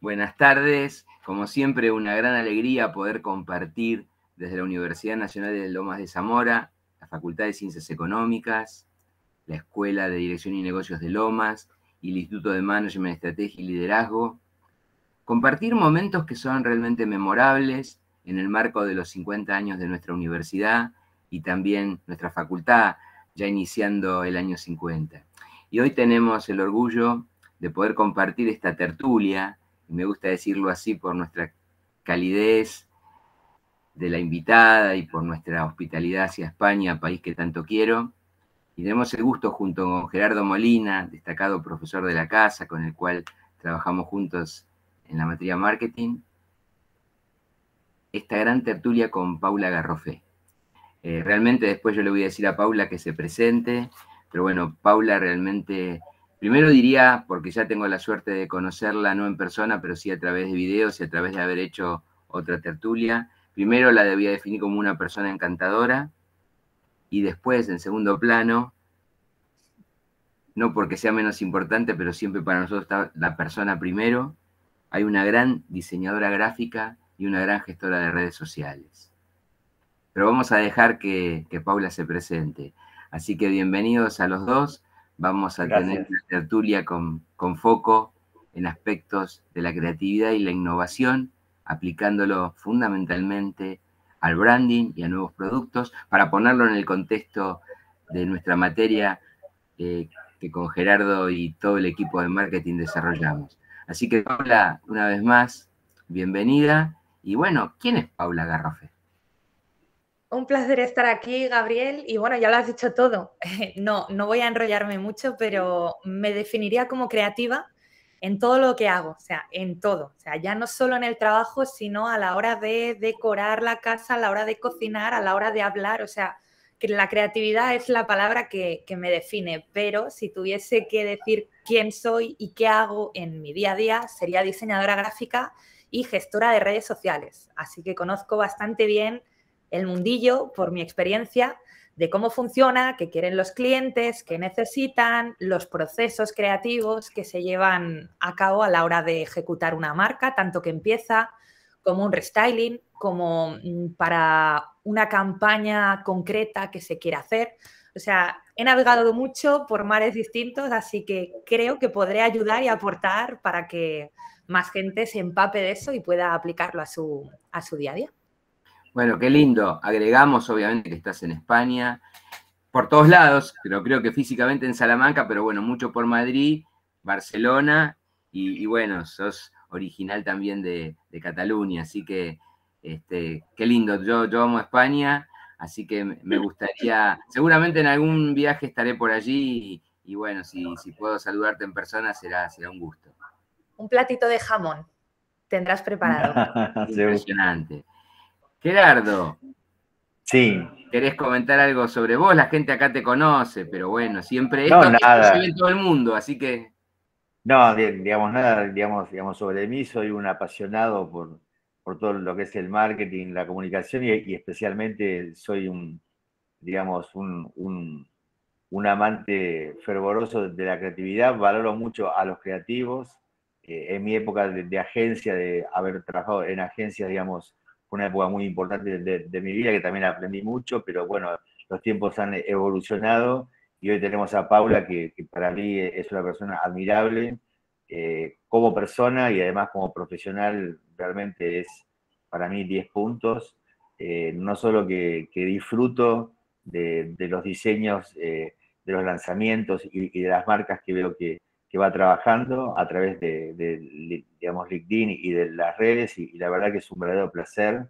Buenas tardes, como siempre una gran alegría poder compartir desde la Universidad Nacional de Lomas de Zamora, la Facultad de Ciencias Económicas, la Escuela de Dirección y Negocios de Lomas y el Instituto de Management, Estrategia y Liderazgo, compartir momentos que son realmente memorables en el marco de los 50 años de nuestra universidad y también nuestra facultad, ya iniciando el año 50. Y hoy tenemos el orgullo de poder compartir esta tertulia, me gusta decirlo así por nuestra calidez de la invitada y por nuestra hospitalidad hacia España, país que tanto quiero. Y tenemos el gusto junto con Gerardo Molina, destacado profesor de la casa, con el cual trabajamos juntos en la materia marketing, esta gran tertulia con Paula Garrofé. Eh, realmente después yo le voy a decir a Paula que se presente, pero bueno, Paula realmente Primero diría, porque ya tengo la suerte de conocerla, no en persona, pero sí a través de videos y a través de haber hecho otra tertulia. Primero la debía definir como una persona encantadora y después, en segundo plano, no porque sea menos importante, pero siempre para nosotros está la persona primero, hay una gran diseñadora gráfica y una gran gestora de redes sociales. Pero vamos a dejar que, que Paula se presente. Así que bienvenidos a los dos Vamos a tener tertulia con, con foco en aspectos de la creatividad y la innovación, aplicándolo fundamentalmente al branding y a nuevos productos, para ponerlo en el contexto de nuestra materia eh, que con Gerardo y todo el equipo de marketing desarrollamos. Así que Paula, una vez más, bienvenida. Y bueno, ¿quién es Paula Garrofe? Un placer estar aquí, Gabriel. Y bueno, ya lo has dicho todo. No, no voy a enrollarme mucho, pero me definiría como creativa en todo lo que hago, o sea, en todo. O sea, ya no solo en el trabajo, sino a la hora de decorar la casa, a la hora de cocinar, a la hora de hablar. O sea, que la creatividad es la palabra que, que me define. Pero si tuviese que decir quién soy y qué hago en mi día a día, sería diseñadora gráfica y gestora de redes sociales. Así que conozco bastante bien el mundillo por mi experiencia de cómo funciona, qué quieren los clientes, qué necesitan, los procesos creativos que se llevan a cabo a la hora de ejecutar una marca, tanto que empieza como un restyling, como mm, para una campaña concreta que se quiera hacer. O sea, he navegado mucho por mares distintos, así que creo que podré ayudar y aportar para que más gente se empape de eso y pueda aplicarlo a su, a su día a día. Bueno, qué lindo. Agregamos, obviamente, que estás en España, por todos lados, pero creo que físicamente en Salamanca, pero bueno, mucho por Madrid, Barcelona, y, bueno, sos original también de, Cataluña, así que este, qué lindo. Yo, yo amo España, así que me gustaría, seguramente en algún viaje estaré por allí y, bueno, si, si, puedo saludarte en persona será, será un gusto. Un platito de jamón tendrás preparado. Impresionante. Gerardo. Sí. ¿Querés comentar algo sobre vos? La gente acá te conoce, pero bueno, siempre no, esto nada. todo el mundo, así que. No, digamos nada, digamos, digamos sobre mí, soy un apasionado por, todo lo que es el marketing, la comunicación y, especialmente soy un, digamos, un, amante fervoroso de la creatividad, valoro mucho a los creativos. Eh, en mi época de, de, agencia, de haber trabajado en agencias, digamos, fue una época muy importante de, mi vida que también aprendí mucho, pero bueno, los tiempos han evolucionado y hoy tenemos a Paula, que, para mí es una persona admirable eh, como persona y además como profesional, realmente es para mí 10 puntos. Eh, no solo que, disfruto de, los diseños, eh, de los lanzamientos y, de las marcas que veo que, va trabajando a través de, digamos, LinkedIn y de las redes, y, la verdad que es un verdadero placer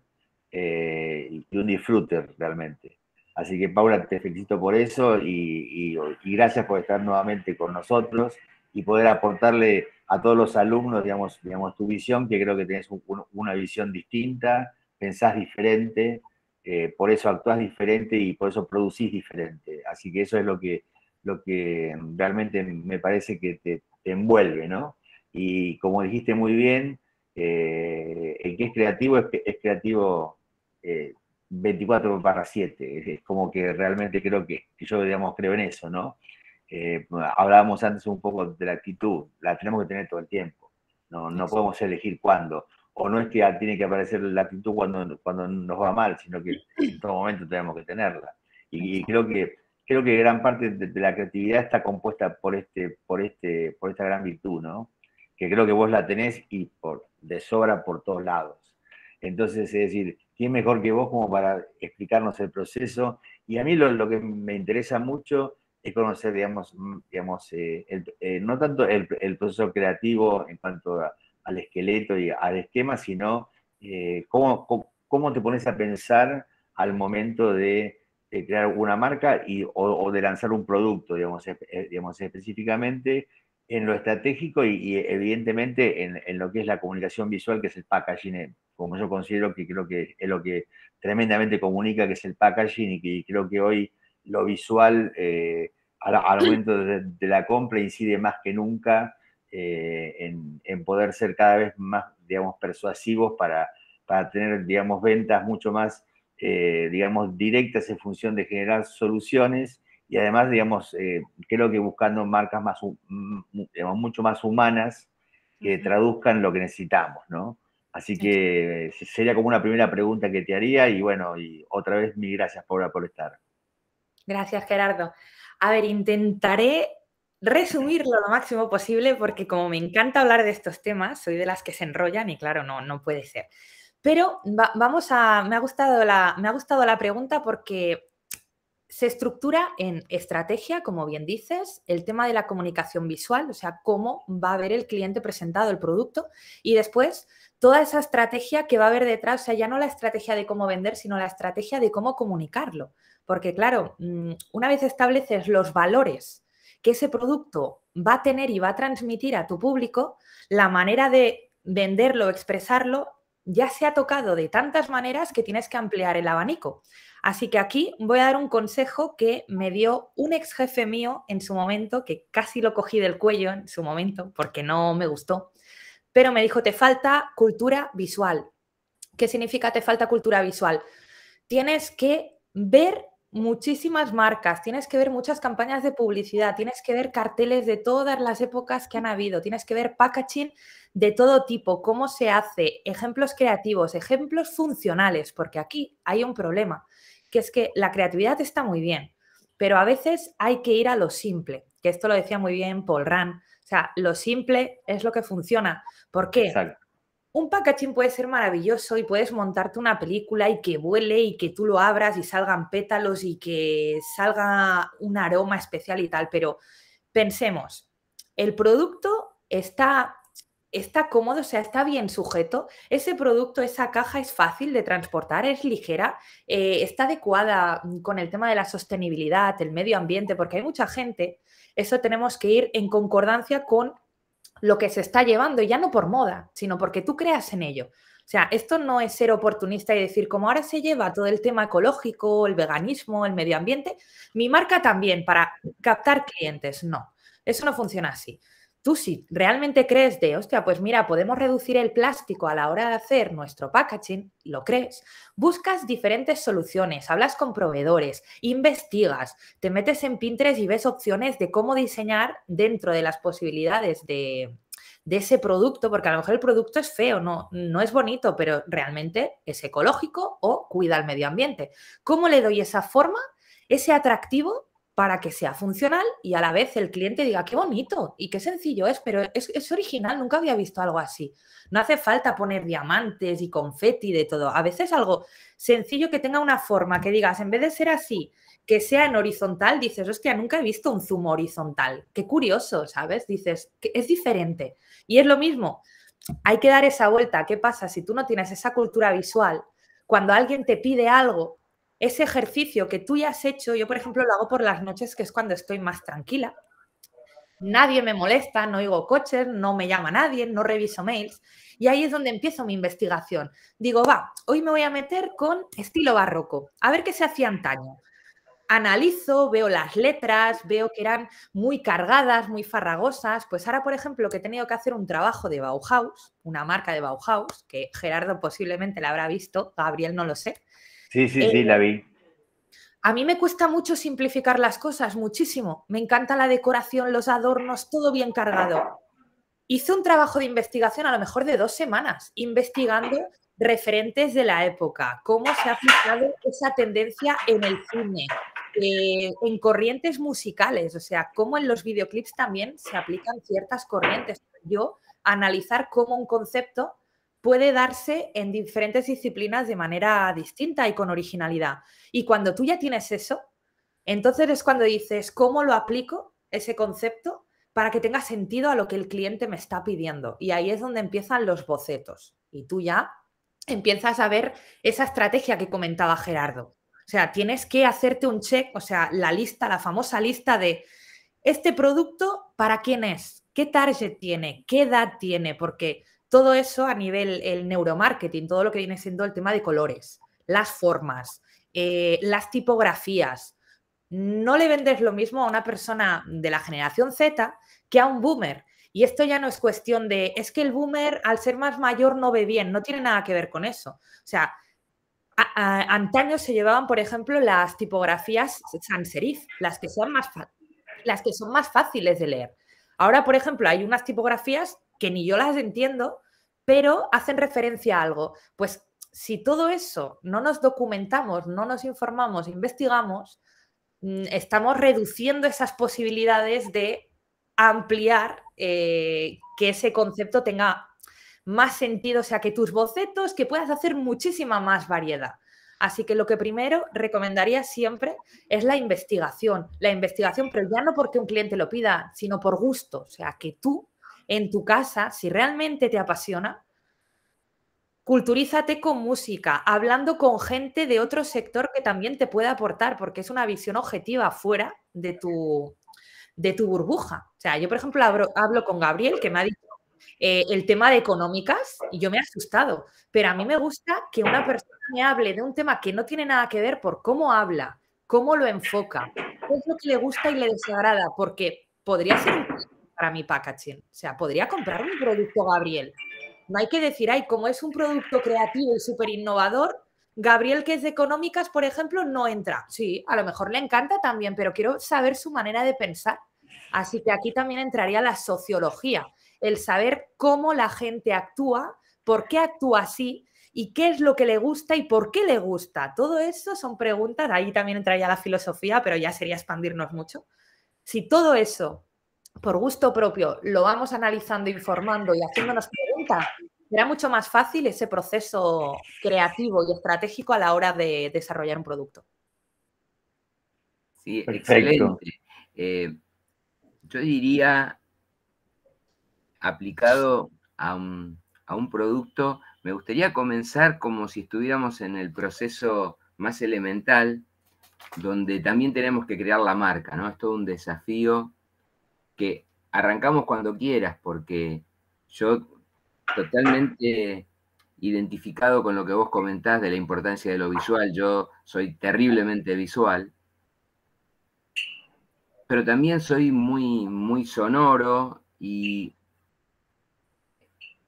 eh, y un disfrute realmente. Así que Paula, te felicito por eso y, gracias por estar nuevamente con nosotros y poder aportarle a todos los alumnos, digamos, digamos tu visión, que creo que tenés una visión distinta, pensás diferente, eh, por eso actúas diferente y por eso producís diferente. Así que eso es lo que lo que realmente me parece que te, envuelve, ¿no? Y como dijiste muy bien, eh, el que es creativo es, creativo 24 eh, 7. Es como que realmente creo que, yo, digamos, creo en eso, ¿no? Eh, hablábamos antes un poco de la actitud, la tenemos que tener todo el tiempo, no, podemos elegir cuándo. O no es que tiene que aparecer la actitud cuando, cuando nos va mal, sino que en todo momento tenemos que tenerla. y creo que creo que gran parte de, la creatividad está compuesta por, este, por, este, por esta gran virtud, ¿no? Que creo que vos la tenés y por, de sobra por todos lados. Entonces, es decir, ¿quién mejor que vos como para explicarnos el proceso? Y a mí lo, que me interesa mucho es conocer, digamos, digamos eh, eh, no tanto el, proceso creativo en cuanto al esqueleto y al esquema, sino eh, cómo, cómo, te pones a pensar al momento de de crear una marca y, o, de lanzar un producto, digamos, eh, digamos específicamente en lo estratégico y, evidentemente en, lo que es la comunicación visual, que es el packaging, eh, como yo considero que creo que es lo que tremendamente comunica, que es el packaging y que creo que hoy lo visual eh, al, momento de, la compra incide más que nunca en, poder ser cada vez más, digamos, persuasivos para, para tener, digamos, ventas mucho más eh, digamos, directas en función de generar soluciones y además, digamos, eh, creo que buscando marcas más, mucho más humanas que traduzcan lo que necesitamos, ¿no? Así que sería como una primera pregunta que te haría y bueno, y otra vez mil gracias Paula por estar. Gracias Gerardo. A ver, intentaré resumirlo lo máximo posible porque como me encanta hablar de estos temas, soy de las que se enrollan y claro, no, no puede ser. Pero vamos a, me ha, gustado la, me ha gustado la pregunta porque se estructura en estrategia, como bien dices, el tema de la comunicación visual, o sea, cómo va a ver el cliente presentado el producto y después toda esa estrategia que va a haber detrás, o sea, ya no la estrategia de cómo vender, sino la estrategia de cómo comunicarlo. Porque claro, mm, una vez estableces los valores que ese producto va a tener y va a transmitir a tu público, la manera de venderlo, expresarlo, ya se ha tocado de tantas maneras que tienes que ampliar el abanico. Así que aquí voy a dar un consejo que me dio un ex jefe mío en su momento, que casi lo cogí del cuello en su momento porque no me gustó, pero me dijo, te falta cultura visual. ¿Qué significa te falta cultura visual? Tienes que ver muchísimas marcas, tienes que ver muchas campañas de publicidad, tienes que ver carteles de todas las épocas que han habido, tienes que ver packaging de todo tipo, cómo se hace, ejemplos creativos, ejemplos funcionales, porque aquí hay un problema, que es que la creatividad está muy bien, pero a veces hay que ir a lo simple, que esto lo decía muy bien Paul Rand, o sea, lo simple es lo que funciona. ¿Por qué? Un packaging puede ser maravilloso y puedes montarte una película y que vuele y que tú lo abras y salgan pétalos y que salga un aroma especial y tal, pero pensemos, el producto está, está cómodo, o sea, está bien sujeto, ese producto, esa caja es fácil de transportar, es ligera, eh, está adecuada con el tema de la sostenibilidad, el medio ambiente, porque hay mucha gente, eso tenemos que ir en concordancia con lo que se está llevando, ya no por moda, sino porque tú creas en ello. O sea, esto no es ser oportunista y decir, como ahora se lleva todo el tema ecológico, el veganismo, el medio ambiente, mi marca también para captar clientes. No, eso no funciona así tú si realmente crees de, hostia, pues mira, podemos reducir el plástico a la hora de hacer nuestro packaging, lo crees, buscas diferentes soluciones, hablas con proveedores, investigas, te metes en Pinterest y ves opciones de cómo diseñar dentro de las posibilidades de, ese producto, porque a lo mejor el producto es feo, no, no es bonito, pero realmente es ecológico o cuida el medio ambiente. ¿Cómo le doy esa forma, ese atractivo para que sea funcional y a la vez el cliente diga, qué bonito y qué sencillo es, pero es, original, nunca había visto algo así. No hace falta poner diamantes y confeti de todo. A veces algo sencillo que tenga una forma, que digas, en vez de ser así, que sea en horizontal, dices, hostia, nunca he visto un zumo horizontal. Qué curioso, ¿sabes? Dices, es diferente. Y es lo mismo, hay que dar esa vuelta. ¿Qué pasa si tú no tienes esa cultura visual? Cuando alguien te pide algo, ese ejercicio que tú ya has hecho, yo por ejemplo lo hago por las noches, que es cuando estoy más tranquila. Nadie me molesta, no oigo coches, no me llama nadie, no reviso mails. Y ahí es donde empiezo mi investigación. Digo, va, hoy me voy a meter con estilo barroco, a ver qué se hacía antaño. Analizo, veo las letras, veo que eran muy cargadas, muy farragosas. Pues ahora, por ejemplo, que he tenido que hacer un trabajo de Bauhaus, una marca de Bauhaus, que Gerardo posiblemente la habrá visto, Gabriel no lo sé Sí, sí, sí, eh, la vi. A mí me cuesta mucho simplificar las cosas, muchísimo. Me encanta la decoración, los adornos, todo bien cargado. Hice un trabajo de investigación a lo mejor de dos semanas, investigando referentes de la época, cómo se ha fijado esa tendencia en el cine, eh, en corrientes musicales, o sea, cómo en los videoclips también se aplican ciertas corrientes. Yo analizar cómo un concepto puede darse en diferentes disciplinas de manera distinta y con originalidad. Y cuando tú ya tienes eso, entonces es cuando dices, ¿cómo lo aplico ese concepto para que tenga sentido a lo que el cliente me está pidiendo? Y ahí es donde empiezan los bocetos. Y tú ya empiezas a ver esa estrategia que comentaba Gerardo. O sea, tienes que hacerte un check, o sea, la lista, la famosa lista de este producto, ¿para quién es? ¿Qué target tiene? ¿Qué edad tiene? Porque todo eso a nivel el neuromarketing, todo lo que viene siendo el tema de colores, las formas, eh, las tipografías. No le vendes lo mismo a una persona de la generación Z que a un boomer. Y esto ya no es cuestión de, es que el boomer al ser más mayor no ve bien, no tiene nada que ver con eso. O sea, antaño se llevaban, por ejemplo, las tipografías sans serif, las que, más las que son más fáciles de leer. Ahora, por ejemplo, hay unas tipografías que ni yo las entiendo, pero hacen referencia a algo. Pues si todo eso no nos documentamos, no nos informamos, investigamos, mm, estamos reduciendo esas posibilidades de ampliar eh, que ese concepto tenga más sentido, o sea, que tus bocetos, que puedas hacer muchísima más variedad. Así que lo que primero recomendaría siempre es la investigación, la investigación, pero ya no porque un cliente lo pida, sino por gusto, o sea, que tú en tu casa, si realmente te apasiona, culturízate con música, hablando con gente de otro sector que también te pueda aportar, porque es una visión objetiva fuera de tu, de tu burbuja. O sea, yo, por ejemplo, hablo, con Gabriel, que me ha dicho eh, el tema de económicas, y yo me he asustado, pero a mí me gusta que una persona me hable de un tema que no tiene nada que ver por cómo habla, cómo lo enfoca, qué es lo que le gusta y le desagrada, porque podría ser un para mi packaging. O sea, podría comprar un producto Gabriel. No hay que decir, ay, como es un producto creativo y súper innovador, Gabriel, que es de económicas, por ejemplo, no entra. Sí, a lo mejor le encanta también, pero quiero saber su manera de pensar. Así que aquí también entraría la sociología, el saber cómo la gente actúa, por qué actúa así y qué es lo que le gusta y por qué le gusta. Todo eso son preguntas, ahí también entraría la filosofía, pero ya sería expandirnos mucho. Si todo eso por gusto propio lo vamos analizando, informando y haciéndonos preguntas, será mucho más fácil ese proceso creativo y estratégico a la hora de desarrollar un producto. Sí, excelente. Eh, yo diría, aplicado a un, a un producto, me gustaría comenzar como si estuviéramos en el proceso más elemental, donde también tenemos que crear la marca, ¿no? Es todo un desafío que arrancamos cuando quieras, porque yo totalmente identificado con lo que vos comentás de la importancia de lo visual, yo soy terriblemente visual, pero también soy muy, muy sonoro y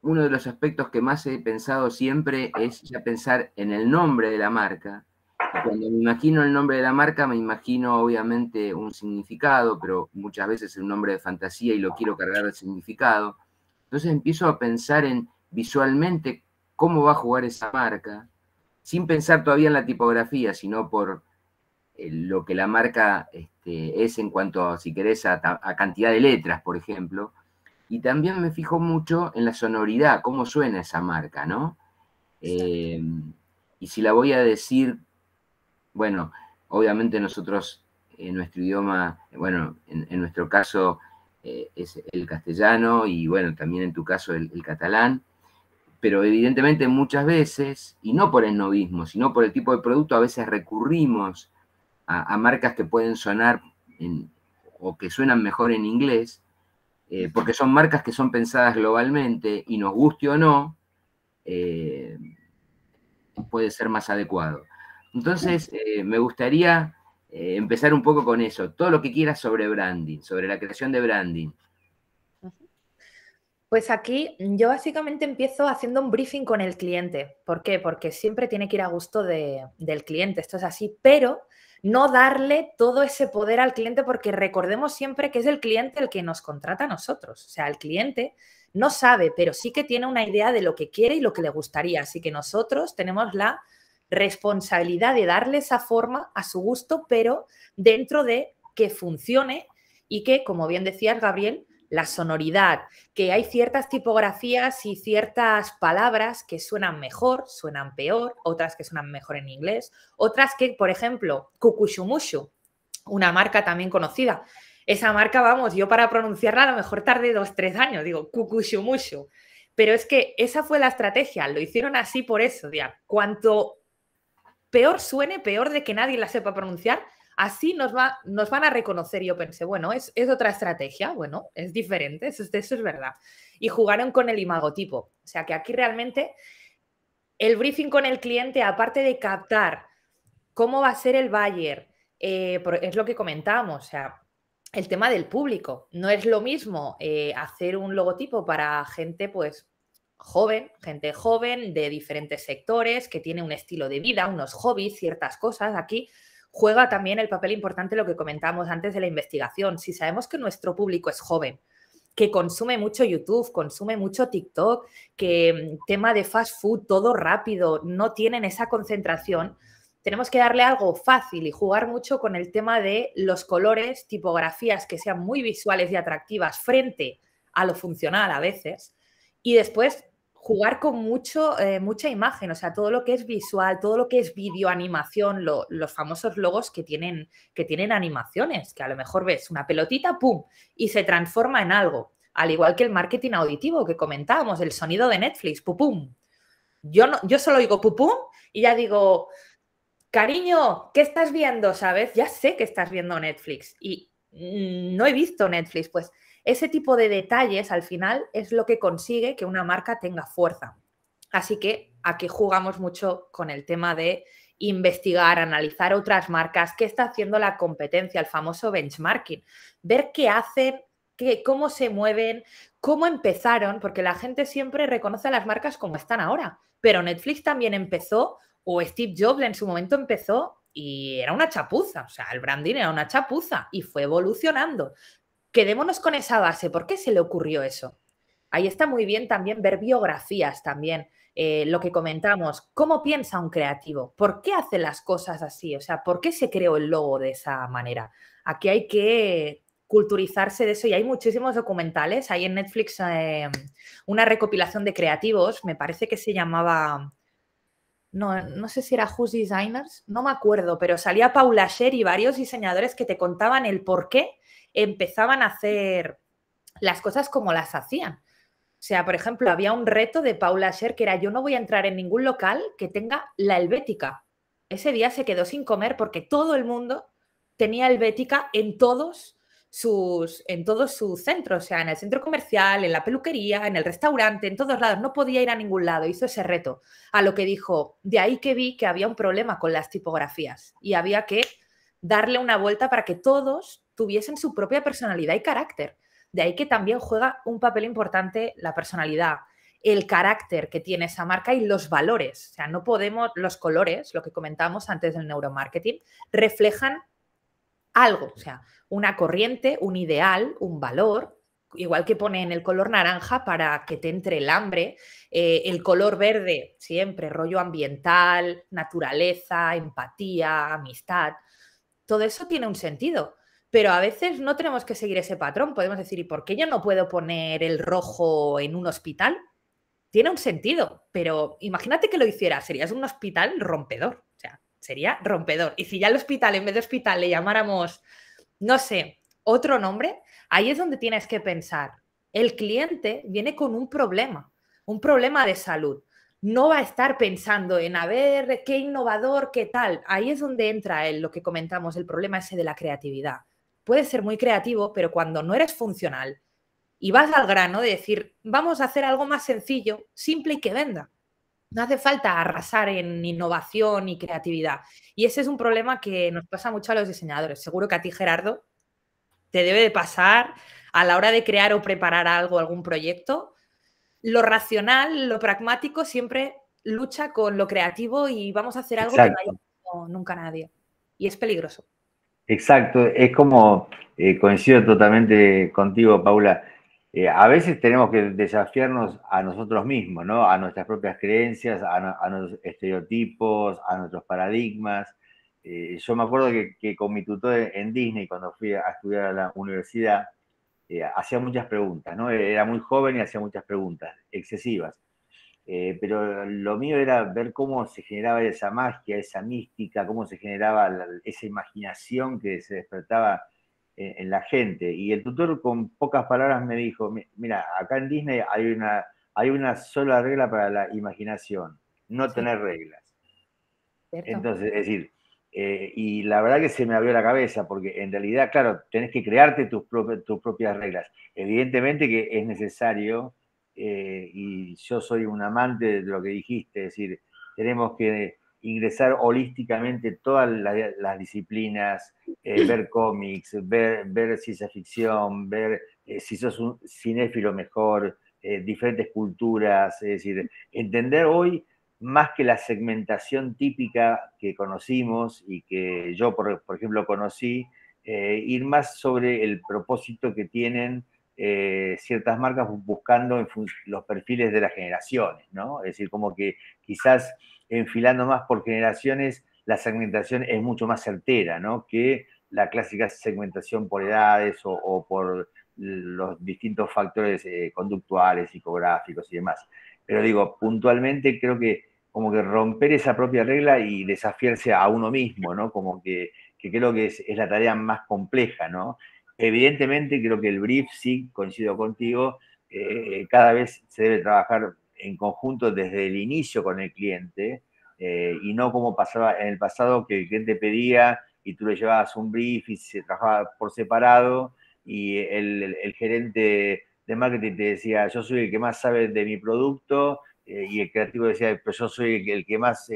uno de los aspectos que más he pensado siempre es ya pensar en el nombre de la marca cuando me imagino el nombre de la marca, me imagino obviamente un significado, pero muchas veces es un nombre de fantasía y lo quiero cargar de significado. Entonces empiezo a pensar en visualmente cómo va a jugar esa marca, sin pensar todavía en la tipografía, sino por eh, lo que la marca este, es en cuanto, si querés, a, cantidad de letras, por ejemplo. Y también me fijo mucho en la sonoridad, cómo suena esa marca, ¿no? Eh, y si la voy a decir bueno, obviamente nosotros, en nuestro idioma, bueno, en, nuestro caso eh, es el castellano y bueno, también en tu caso el, catalán, pero evidentemente muchas veces, y no por el novismo, sino por el tipo de producto, a veces recurrimos a, marcas que pueden sonar o que suenan mejor en inglés, eh, porque son marcas que son pensadas globalmente y nos guste o no, eh, puede ser más adecuado. Entonces, eh, me gustaría eh, empezar un poco con eso, todo lo que quieras sobre branding, sobre la creación de branding. Pues aquí yo básicamente empiezo haciendo un briefing con el cliente. ¿Por qué? Porque siempre tiene que ir a gusto del cliente, esto es así, pero no darle todo ese poder al cliente porque recordemos siempre que es el cliente el que nos contrata a nosotros. O sea, el cliente no sabe, pero sí que tiene una idea de lo que quiere y lo que le gustaría. Así que nosotros tenemos la responsabilidad de darle esa forma a su gusto, pero dentro de que funcione y que, como bien decías, Gabriel, la sonoridad, que hay ciertas tipografías y ciertas palabras que suenan mejor, suenan peor, otras que suenan mejor en inglés, otras que, por ejemplo, Kukushumushu, una marca también conocida. Esa marca, vamos, yo para pronunciarla a lo mejor tarde dos, tres años, digo, Kukushumushu. Pero es que esa fue la estrategia, lo hicieron así por eso, ya. Cuanto peor suene, peor de que nadie la sepa pronunciar, así nos, va, nos van a reconocer. yo pensé, bueno, es, otra estrategia, bueno, es diferente, eso, es verdad. Y jugaron con el imagotipo. O sea que aquí realmente el briefing con el cliente, aparte de captar cómo va a ser el buyer, eh, es lo que comentábamos, o sea, el tema del público. No es lo mismo eh, hacer un logotipo para gente, pues, joven, gente joven de diferentes sectores, que tiene un estilo de vida, unos hobbies, ciertas cosas. Aquí juega también el papel importante lo que comentábamos antes de la investigación. Si sabemos que nuestro público es joven, que consume mucho YouTube, consume mucho TikTok, que mm, tema de fast food, todo rápido, no tienen esa concentración, tenemos que darle algo fácil y jugar mucho con el tema de los colores, tipografías que sean muy visuales y atractivas frente a lo funcional a veces. Y después jugar con mucho, eh, mucha imagen, o sea, todo lo que es visual, todo lo que es videoanimación, animación, los famosos logos que tienen, que tienen animaciones, que a lo mejor ves una pelotita, ¡pum! y se transforma en algo. Al igual que el marketing auditivo que comentábamos, el sonido de Netflix, ¡pum! pum. Yo, no, yo solo digo ¡pum! pum y ya digo, cariño, ¿qué estás viendo? ¿Sabes? Ya sé que estás viendo Netflix y mm, no he visto Netflix, pues ese tipo de detalles al final es lo que consigue que una marca tenga fuerza. Así que aquí jugamos mucho con el tema de investigar, analizar otras marcas, qué está haciendo la competencia, el famoso benchmarking, ver qué hacen, qué, cómo se mueven, cómo empezaron, porque la gente siempre reconoce a las marcas como están ahora, pero Netflix también empezó, o Steve Jobs en su momento empezó y era una chapuza, o sea, el branding era una chapuza y fue evolucionando quedémonos con esa base. ¿Por qué se le ocurrió eso? Ahí está muy bien también ver biografías también, eh, lo que comentamos, cómo piensa un creativo, por qué hace las cosas así, o sea, por qué se creó el logo de esa manera. Aquí hay que culturizarse de eso y hay muchísimos documentales, hay en Netflix em, una recopilación de creativos, me parece que se llamaba no, no, sé si era Who's Designers, no me acuerdo, pero salía Paula Sher y varios diseñadores que te contaban el por qué empezaban a hacer las cosas como las hacían. O sea, por ejemplo, había un reto de Paula Scher que era yo no voy a entrar en ningún local que tenga la helvética. Ese día se quedó sin comer porque todo el mundo tenía helvética en todos sus, en todos sus centros, o sea, en el centro comercial, en la peluquería, en el restaurante, en todos lados. No podía ir a ningún lado, hizo ese reto. A lo que dijo, de ahí que vi que había un problema con las tipografías y había que darle una vuelta para que todos tuviesen su propia personalidad y carácter. De ahí que también juega un papel importante la personalidad, el carácter que tiene esa marca y los valores. O sea, no podemos, los colores, lo que comentamos antes del neuromarketing, reflejan algo, o sea, una corriente, un ideal, un valor, igual que pone en el color naranja para que te entre el hambre, eh, el color verde, siempre, rollo ambiental, naturaleza, empatía, amistad, todo eso tiene un sentido. Pero a veces no tenemos que seguir ese patrón. Podemos decir, ¿y por qué yo no puedo poner el rojo en un hospital? Tiene un sentido, pero imagínate que lo hiciera, serías un hospital rompedor. O sea, sería rompedor. Y si ya al hospital, en vez de hospital, le llamáramos, no sé, otro nombre, ahí es donde tienes que pensar. El cliente viene con un problema, un problema de salud no va a estar pensando en a ver qué innovador, qué tal. Ahí es donde entra lo que comentamos, el problema ese de la creatividad puedes ser muy creativo, pero cuando no eres funcional y vas al grano de decir, vamos a hacer algo más sencillo, simple y que venda. No hace falta arrasar en innovación y creatividad. Y ese es un problema que nos pasa mucho a los diseñadores. Seguro que a ti, Gerardo, te debe de pasar a la hora de crear o preparar algo, algún proyecto. Lo racional, lo pragmático siempre lucha con lo creativo y vamos a hacer algo que no haya nunca nadie. Y es peligroso. Exacto, es como, eh, coincido totalmente contigo, Paula. Eh, a veces tenemos que desafiarnos a nosotros mismos, ¿no? A nuestras propias creencias, a, nuestros estereotipos, a nuestros paradigmas. Eh, yo me acuerdo que, que, con mi tutor en Disney, cuando fui a estudiar a la universidad, hacía muchas preguntas, ¿no? Era muy joven y hacía muchas preguntas excesivas. Eh, pero lo mío era ver cómo se generaba esa magia, esa mística, cómo se generaba esa imaginación que se despertaba eh, en, la gente. Y el tutor con pocas palabras me dijo, mira, acá en Disney hay una, hay una sola regla para la imaginación, no tener reglas. Entonces, es decir, eh, y la verdad que se me abrió la cabeza, porque en realidad, claro, tenés que crearte tus, tus propias reglas. Evidentemente que es necesario eh, y yo soy un amante de lo que dijiste, es decir, tenemos que ingresar holísticamente todas las, disciplinas, eh, ver cómics, ver, ver, ciencia ficción, ver eh, si sos un cinéfilo mejor, diferentes culturas, es decir, entender hoy más que la segmentación típica que conocimos y que yo, por, por ejemplo, conocí, ir más sobre el propósito que tienen eh, ciertas marcas buscando los perfiles de las generaciones, ¿no? Es decir, como que quizás enfilando más por generaciones, la segmentación es mucho más certera, ¿no? Que la clásica segmentación por edades o, por los distintos factores eh, conductuales, psicográficos y demás. Pero digo, puntualmente creo que como que romper esa propia regla y desafiarse a uno mismo, ¿no? Como que, creo que es, es la tarea más compleja, ¿no? Evidentemente, creo que el brief, sí, coincido contigo, eh, cada vez se debe trabajar en conjunto desde el inicio con el cliente eh, y no como pasaba en el pasado que el cliente pedía y tú le llevabas un brief y se trabajaba por separado y el, gerente de marketing te decía, yo soy el que más sabe de mi producto eh, y el creativo decía, pues yo soy el que más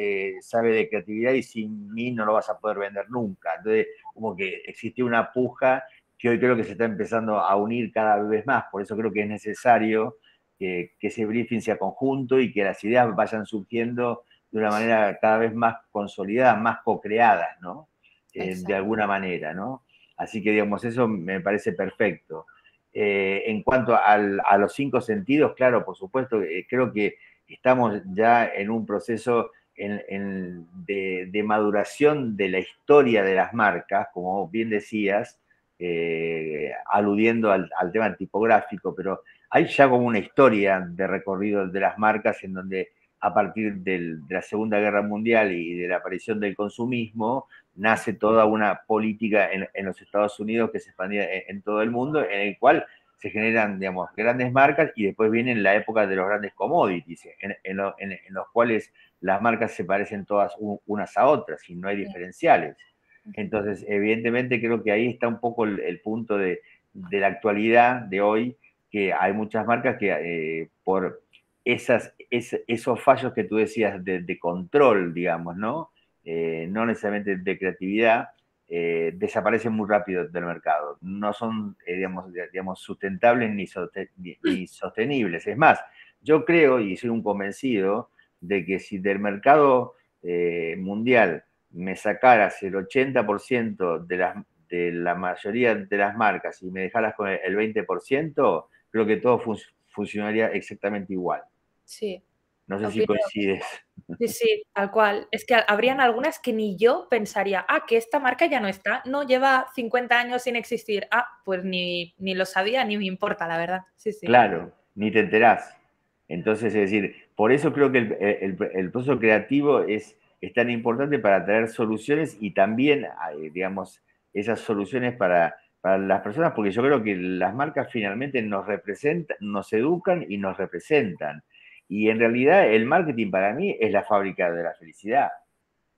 sabe de creatividad y sin mí no lo vas a poder vender nunca. Entonces, como que existía una puja que hoy creo que se está empezando a unir cada vez más. Por eso creo que es necesario que, que ese briefing sea conjunto y que las ideas vayan surgiendo de una manera cada vez más consolidada, más co-creadas, ¿no? Eh, de alguna manera, ¿no? Así que, digamos, eso me parece perfecto. Eh, en cuanto a los cinco sentidos, claro, por supuesto, eh, creo que estamos ya en un proceso de, maduración de la historia de las marcas, como bien decías, eh, aludiendo al, tema tipográfico, pero hay ya como una historia de recorrido de las marcas en donde a partir de la Segunda Guerra Mundial y de la aparición del consumismo, nace toda una política en, los Estados Unidos que se expandía en, todo el mundo, en el cual se generan, digamos, grandes marcas y después viene la época de los grandes commodities, en, en los cuales las marcas se parecen todas unas a otras y no hay diferenciales. Entonces, evidentemente creo que ahí está un poco el, punto de, la actualidad de hoy, que hay muchas marcas que eh, por esas, esos fallos que tú decías de, control, digamos, ¿no? Eh, no necesariamente de creatividad, eh, desaparecen muy rápido del mercado. No son, digamos, sustentables ni, sostenibles. Es más, yo creo y soy un convencido de que si del mercado mundial me sacaras el 80% de, las, de la mayoría de las marcas y me dejaras con el 20%, creo que todo funcionaría exactamente igual. Sí. No sé si coincides. Sí, sí, tal cual. Es que habrían algunas que ni yo pensaría, ah, que esta marca ya no está, no lleva 50 años sin existir. Ah, pues ni, lo sabía, ni me importa, la verdad. Sí, sí. Claro, ni te enterás. Entonces, es decir, por eso creo que el, el, el proceso creativo es es tan importante para traer soluciones y también, ah, eh, digamos, esas soluciones para, las personas, porque yo creo que las marcas finalmente nos representan, nos educan y nos representan. Y en realidad el marketing para mí es la fábrica de la felicidad.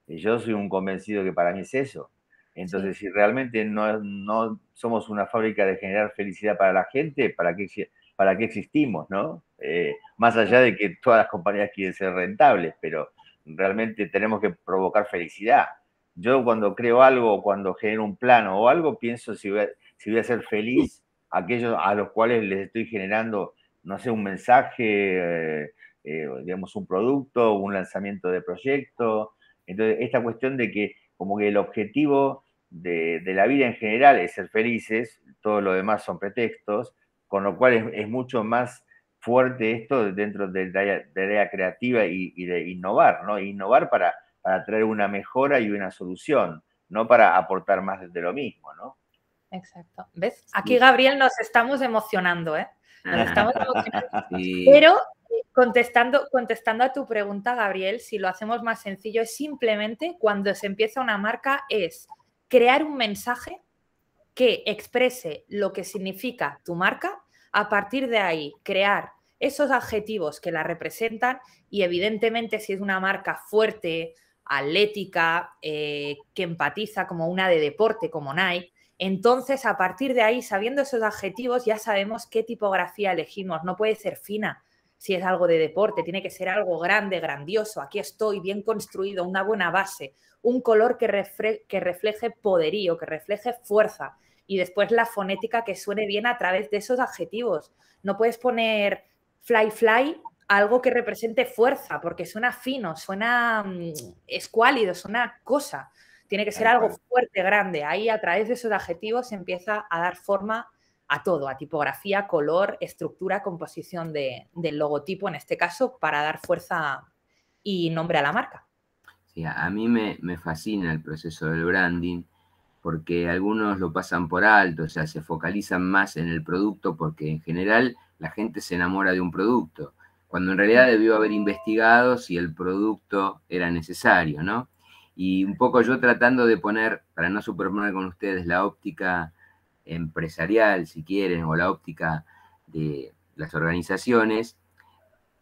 Yo soy un convencido que para mí es eso. Entonces, si realmente no, somos una fábrica de generar felicidad para la gente, ¿para qué, para qué existimos, no? Eh, más allá de que todas las compañías quieren ser rentables, pero realmente tenemos que provocar felicidad. Yo cuando creo algo, cuando genero un plano o algo, pienso si voy a, si voy a ser feliz aquellos a los cuales les estoy generando, no sé, un mensaje, eh, eh, digamos, un producto, un lanzamiento de proyecto. Entonces, esta cuestión de que como que el objetivo de, la vida en general es ser felices, todo lo demás son pretextos, con lo cual es mucho más fuerte esto dentro de la idea creativa y, de innovar, ¿no? Innovar para, traer una mejora y una solución, no para aportar más desde lo mismo, ¿no? Exacto. ¿Ves? Aquí, Gabriel, nos estamos emocionando, ¿eh? Pero eh, contestando, contestando a tu pregunta, Gabriel, si lo hacemos más sencillo, es simplemente cuando se empieza una marca es crear un mensaje que exprese lo que significa tu marca a partir de ahí, crear esos adjetivos que la representan y evidentemente si es una marca fuerte, atlética, eh, que empatiza como una de deporte, como Nike, entonces a partir de ahí, sabiendo esos adjetivos, ya sabemos qué tipografía elegimos. No puede ser fina si es algo de deporte, tiene que ser algo grande, grandioso, aquí estoy, bien construido, una buena base, un color que refleje poderío, que refleje fuerza, y después la fonética que suene bien a través de esos adjetivos. No puedes poner fly fly algo que represente fuerza, porque suena fino, suena mm, escuálido, suena cosa. Tiene que ser algo fuerte, grande. Ahí a través de esos adjetivos se empieza a dar forma a todo, a tipografía, color, estructura, composición del logotipo en este caso, para dar fuerza y nombre a la marca. a mí me, me fascina el proceso del branding porque algunos lo pasan por alto, o sea, se focalizan más en el producto porque en general la gente se enamora de un producto, cuando en realidad debió haber investigado si el producto era necesario, ¿no? Y un poco yo tratando de poner, para no superponer con ustedes, la óptica empresarial, si quieren, o la óptica de las organizaciones,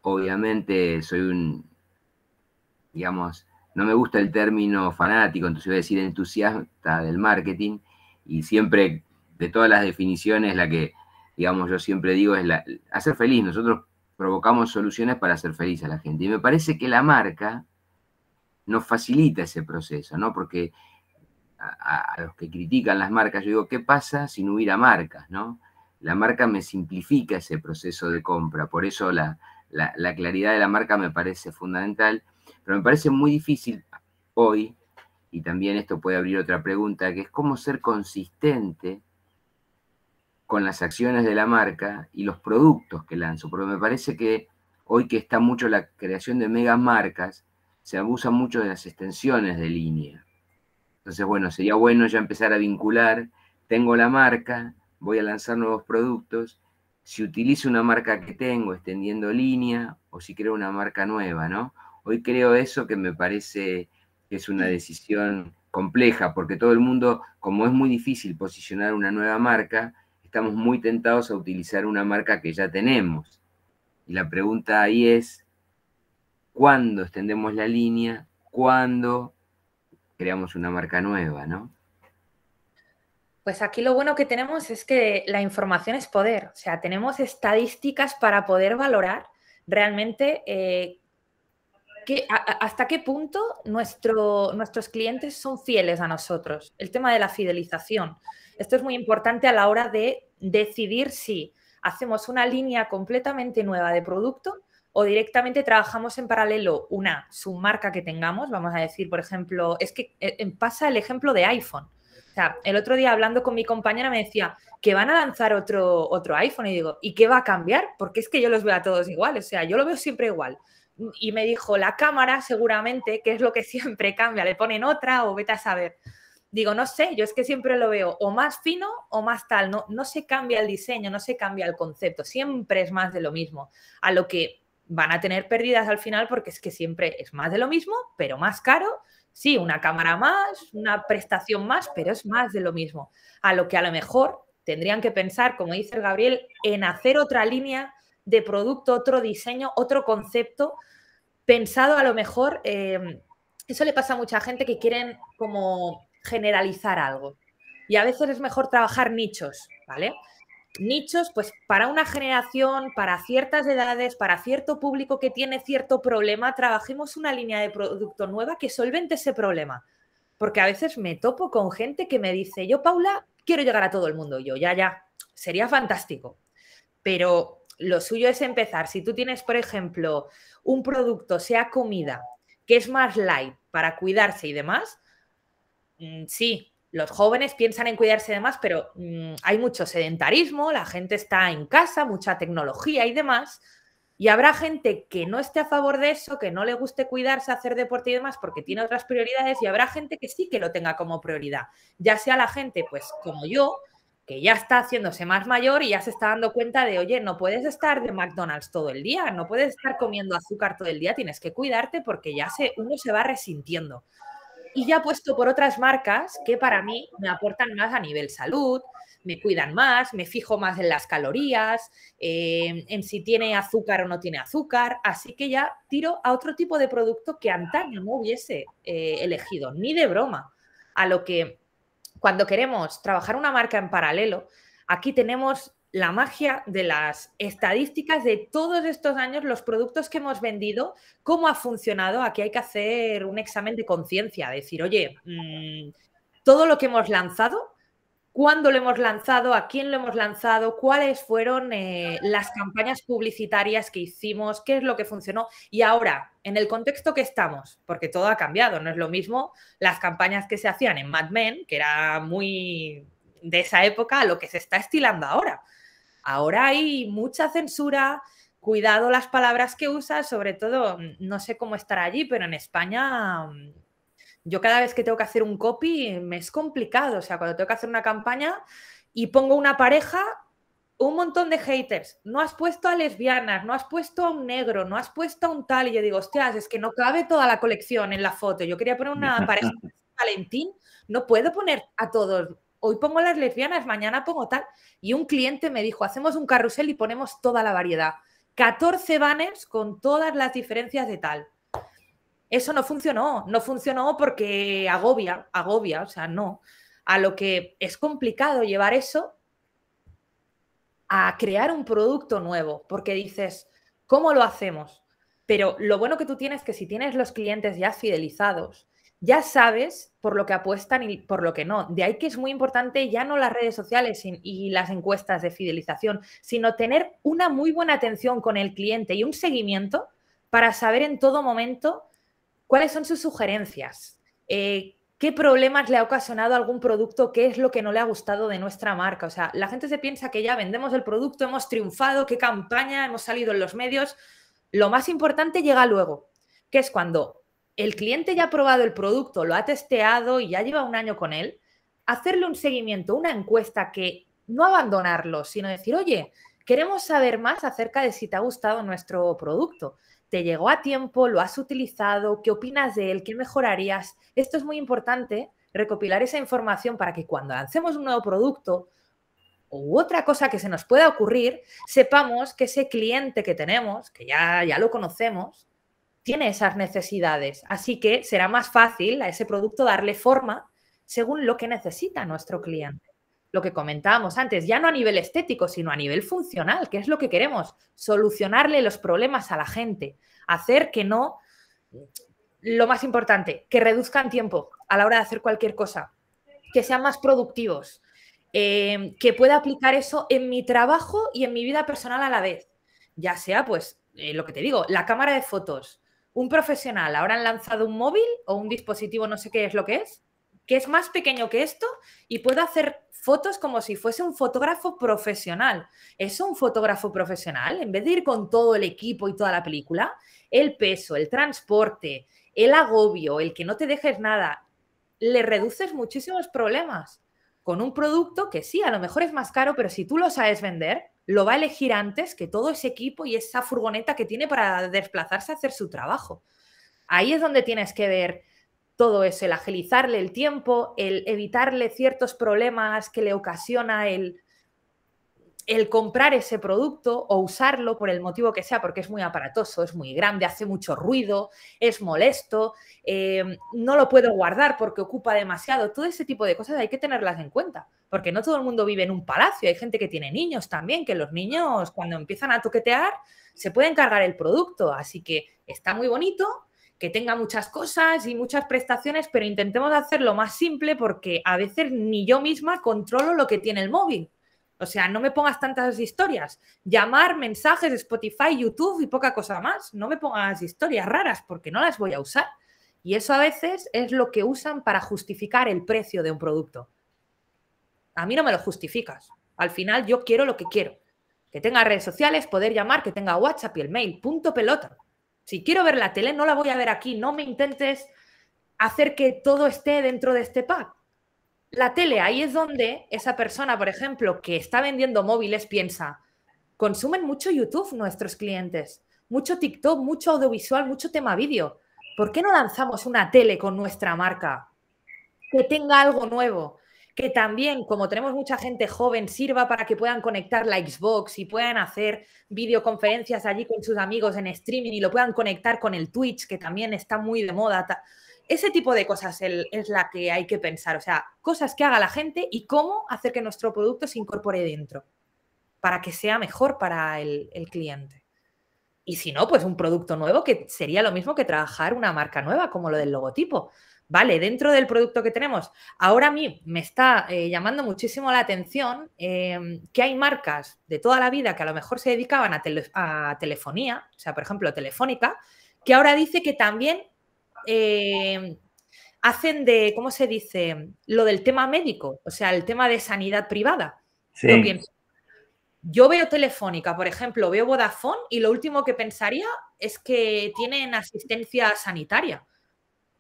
obviamente soy un, digamos, no me gusta el término fanático, entonces voy a decir entusiasta del marketing, y siempre, de todas las definiciones, la que, digamos, yo siempre digo es la, hacer feliz. Nosotros provocamos soluciones para hacer feliz a la gente. Y me parece que la marca nos facilita ese proceso, ¿no? Porque a, los que critican las marcas, yo digo, ¿qué pasa sin no hubiera marcas, ¿no? La marca me simplifica ese proceso de compra, por eso la, la claridad de la marca me parece fundamental pero me parece muy difícil hoy, y también esto puede abrir otra pregunta, que es cómo ser consistente con las acciones de la marca y los productos que lanzo, porque me parece que hoy que está mucho la creación de mega marcas, se abusa mucho de las extensiones de línea. Entonces, bueno, sería bueno ya empezar a vincular, tengo la marca, voy a lanzar nuevos productos, si utilizo una marca que tengo extendiendo línea o si creo una marca nueva, ¿no? Hoy creo eso que me parece que es una decisión compleja, porque todo el mundo, como es muy difícil posicionar una nueva marca, estamos muy tentados a utilizar una marca que ya tenemos. Y la pregunta ahí es, ¿cuándo extendemos la línea? ¿Cuándo creamos una marca nueva, Pues aquí lo bueno que tenemos es que la información es poder, o sea, tenemos estadísticas para poder valorar realmente eh, hasta qué punto nuestros clientes son fieles a nosotros. El tema de la fidelización. Esto es muy importante a la hora de decidir si hacemos una línea completamente nueva de producto o directamente trabajamos en paralelo una submarca que tengamos, vamos a decir, por ejemplo, es que eh, eh, pasa el ejemplo de iPhone. el otro día hablando con mi compañera me decía que van a lanzar otro, otro iPhone y digo, ¿y qué va a cambiar? Porque es que yo los veo a todos iguales, o sea, yo lo veo siempre igual y me dijo, la cámara seguramente, que es lo que siempre cambia, le ponen otra o vete a saber. Digo, no sé, yo es que siempre lo veo o más fino o más tal, no, no se cambia el diseño, no se cambia el concepto, siempre es más de lo mismo, a lo que van a tener pérdidas al final porque es que siempre es más de lo mismo, pero más caro. Sí, una cámara más, una prestación más, pero es más de lo mismo. A lo que a lo mejor tendrían que pensar, como dice el Gabriel, en hacer otra línea de producto, otro diseño, otro concepto pensado a lo mejor. Em, eso le pasa a mucha gente que quieren como generalizar algo. Y a veces es mejor trabajar nichos, ¿vale? Nichos, pues para una generación, para ciertas edades, para cierto público que tiene cierto problema, trabajemos una línea de producto nueva que solvente ese problema. Porque a veces me topo con gente que me dice, yo, Paula, quiero llegar a todo el mundo. yo, ya, ya, sería fantástico. Pero lo suyo es empezar. Si tú tienes, por ejemplo, un producto, sea comida, que es más light para cuidarse y demás, mm, sí, los jóvenes piensan en cuidarse y demás, pero mm, hay mucho sedentarismo, la gente está en casa, mucha tecnología y demás. Y habrá gente que no esté a favor de eso, que no le guste cuidarse, hacer deporte y demás, porque tiene otras prioridades, y habrá gente que sí que lo tenga como prioridad. Ya sea la gente, pues como yo, que ya está haciéndose más mayor y ya se está dando cuenta de, oye, no puedes estar de McDonald's todo el día, no puedes estar comiendo azúcar todo el día, tienes que cuidarte porque ya se, uno se va resintiendo. Y ya puesto por otras marcas que para mí me aportan más a nivel salud, me cuidan más, me fijo más en las calorías, em, en si tiene azúcar o no tiene azúcar, así que ya tiro a otro tipo de producto que antaño no hubiese eh, elegido, ni de broma, a lo que cuando queremos trabajar una marca en paralelo, aquí tenemos la magia de las estadísticas de todos estos años, los productos que hemos vendido, cómo ha funcionado. Aquí hay que hacer un examen de conciencia, decir, oye, mm, todo lo que hemos lanzado cuándo lo hemos lanzado, a quién lo hemos lanzado, cuáles fueron eh, las campañas publicitarias que hicimos, qué es lo que funcionó y ahora, en el contexto que estamos, porque todo ha cambiado, no es lo mismo las campañas que se hacían en Mad Men, que era muy de esa época, a lo que se está estilando ahora. Ahora hay mucha censura, cuidado las palabras que usas, sobre todo, no sé cómo estar allí, pero en España mm, yo cada vez que tengo que hacer un copy me es complicado. O sea, cuando tengo que hacer una campaña y pongo una pareja, un montón de haters. No has puesto a lesbianas, no has puesto a un negro, no has puesto a un tal. Y yo digo, hostias, es que no cabe toda la colección en la foto. Yo quería poner una pareja Valentín, no puedo poner a todos. Hoy pongo las lesbianas, mañana pongo tal. Y un cliente me dijo, hacemos un carrusel y ponemos toda la variedad. 14 banners con todas las diferencias de tal. Eso no funcionó, no funcionó porque agobia, agobia, o sea, no. A lo que es complicado llevar eso a crear un producto nuevo, porque dices, ¿cómo lo hacemos? Pero lo bueno que tú tienes es que si tienes los clientes ya fidelizados, ya sabes por lo que apuestan y por lo que no. De ahí que es muy importante ya no las redes sociales y las encuestas de fidelización, sino tener una muy buena atención con el cliente y un seguimiento para saber en todo momento ¿Cuáles son sus sugerencias? Eh, ¿Qué problemas le ha ocasionado algún producto? ¿Qué es lo que no le ha gustado de nuestra marca? O sea, la gente se piensa que ya vendemos el producto, hemos triunfado, qué campaña, hemos salido en los medios. Lo más importante llega luego, que es cuando el cliente ya ha probado el producto, lo ha testeado y ya lleva un año con él, hacerle un seguimiento, una encuesta que no abandonarlo, sino decir, oye, queremos saber más acerca de si te ha gustado nuestro producto. ¿Te llegó a tiempo? ¿Lo has utilizado? ¿Qué opinas de él? ¿Qué mejorarías? Esto es muy importante, recopilar esa información para que cuando lancemos un nuevo producto u otra cosa que se nos pueda ocurrir, sepamos que ese cliente que tenemos, que ya, ya lo conocemos, tiene esas necesidades. Así que será más fácil a ese producto darle forma según lo que necesita nuestro cliente lo que comentábamos antes, ya no a nivel estético, sino a nivel funcional, que es lo que queremos, solucionarle los problemas a la gente, hacer que no, lo más importante, que reduzcan tiempo a la hora de hacer cualquier cosa, que sean más productivos, eh, que pueda aplicar eso en mi trabajo y en mi vida personal a la vez, ya sea pues eh, lo que te digo, la cámara de fotos, un profesional, ahora han lanzado un móvil o un dispositivo, no sé qué es lo que es, que es más pequeño que esto y puedo hacer fotos como si fuese un fotógrafo profesional. Es un fotógrafo profesional, en vez de ir con todo el equipo y toda la película, el peso, el transporte, el agobio, el que no te dejes nada, le reduces muchísimos problemas con un producto que sí, a lo mejor es más caro, pero si tú lo sabes vender, lo va a elegir antes que todo ese equipo y esa furgoneta que tiene para desplazarse a hacer su trabajo. Ahí es donde tienes que ver todo eso, el agilizarle el tiempo, el evitarle ciertos problemas que le ocasiona el, comprar ese producto o usarlo por el motivo que sea, porque es muy aparatoso, es muy grande, hace mucho ruido, es molesto, em, no lo puedo guardar porque ocupa demasiado, todo ese tipo de cosas hay que tenerlas en cuenta, porque no todo el mundo vive en un palacio, hay gente que tiene niños también, que los niños cuando empiezan a toquetear se pueden cargar el producto, así que está muy bonito, que tenga muchas cosas y muchas prestaciones, pero intentemos hacerlo más simple porque a veces ni yo misma controlo lo que tiene el móvil. O sea, no me pongas tantas historias. Llamar, mensajes, Spotify, YouTube y poca cosa más. No me pongas historias raras porque no las voy a usar. Y eso a veces es lo que usan para justificar el precio de un producto. A mí no me lo justificas. Al final yo quiero lo que quiero. Que tenga redes sociales, poder llamar, que tenga WhatsApp y el mail. Punto pelota. Si quiero ver la tele, no la voy a ver aquí. No me intentes hacer que todo esté dentro de este pack. La tele, ahí es donde esa persona, por ejemplo, que está vendiendo móviles, piensa, consumen mucho YouTube nuestros clientes, mucho TikTok, mucho audiovisual, mucho tema vídeo. ¿Por qué no lanzamos una tele con nuestra marca que tenga algo nuevo? que también, como tenemos mucha gente joven, sirva para que puedan conectar la Xbox y puedan hacer videoconferencias allí con sus amigos en streaming y lo puedan conectar con el Twitch, que también está muy de moda. Ese tipo de cosas es la que hay que pensar, o sea, cosas que haga la gente y cómo hacer que nuestro producto se incorpore dentro para que sea mejor para el, cliente. Y si no, pues un producto nuevo que sería lo mismo que trabajar una marca nueva, como lo del logotipo vale, dentro del producto que tenemos, ahora a mí me está eh, llamando muchísimo la atención em, que hay marcas de toda la vida que a lo mejor se dedicaban a, a telefonía, o sea, por ejemplo, Telefónica, que ahora dice que también em, hacen de, ¿cómo se dice? Lo del tema médico, o sea, el tema de sanidad privada. yo veo Telefónica, por ejemplo, veo Vodafone y lo último que pensaría es que tienen asistencia sanitaria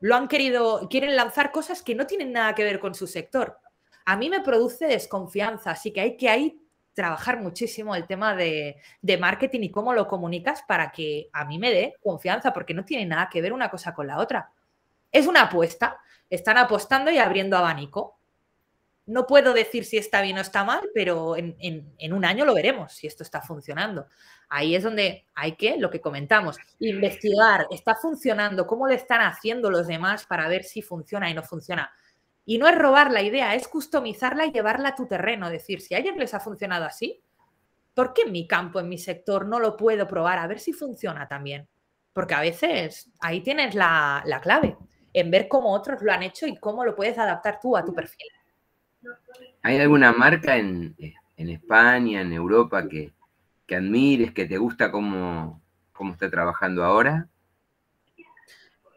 lo han querido, quieren lanzar cosas que no tienen nada que ver con su sector. A mí me produce desconfianza, así que hay que ahí trabajar muchísimo el tema de, de marketing y cómo lo comunicas para que a mí me dé confianza, porque no tiene nada que ver una cosa con la otra. Es una apuesta, están apostando y abriendo abanico no puedo decir si está bien o está mal, pero en, un año lo veremos si esto está funcionando. Ahí es donde hay que, lo que comentamos, investigar, está funcionando, cómo le están haciendo los demás para ver si funciona y no funciona. Y no es robar la idea, es customizarla y llevarla a tu terreno, decir, si a ellos les ha funcionado así, ¿por qué en mi campo, en mi sector, no lo puedo probar? A ver si funciona también. Porque a veces ahí tienes la clave, en ver cómo otros lo han hecho y cómo lo puedes adaptar tú a tu perfil. ¿Hay alguna marca en, España, en Europa que, admires, que te gusta cómo, está trabajando ahora?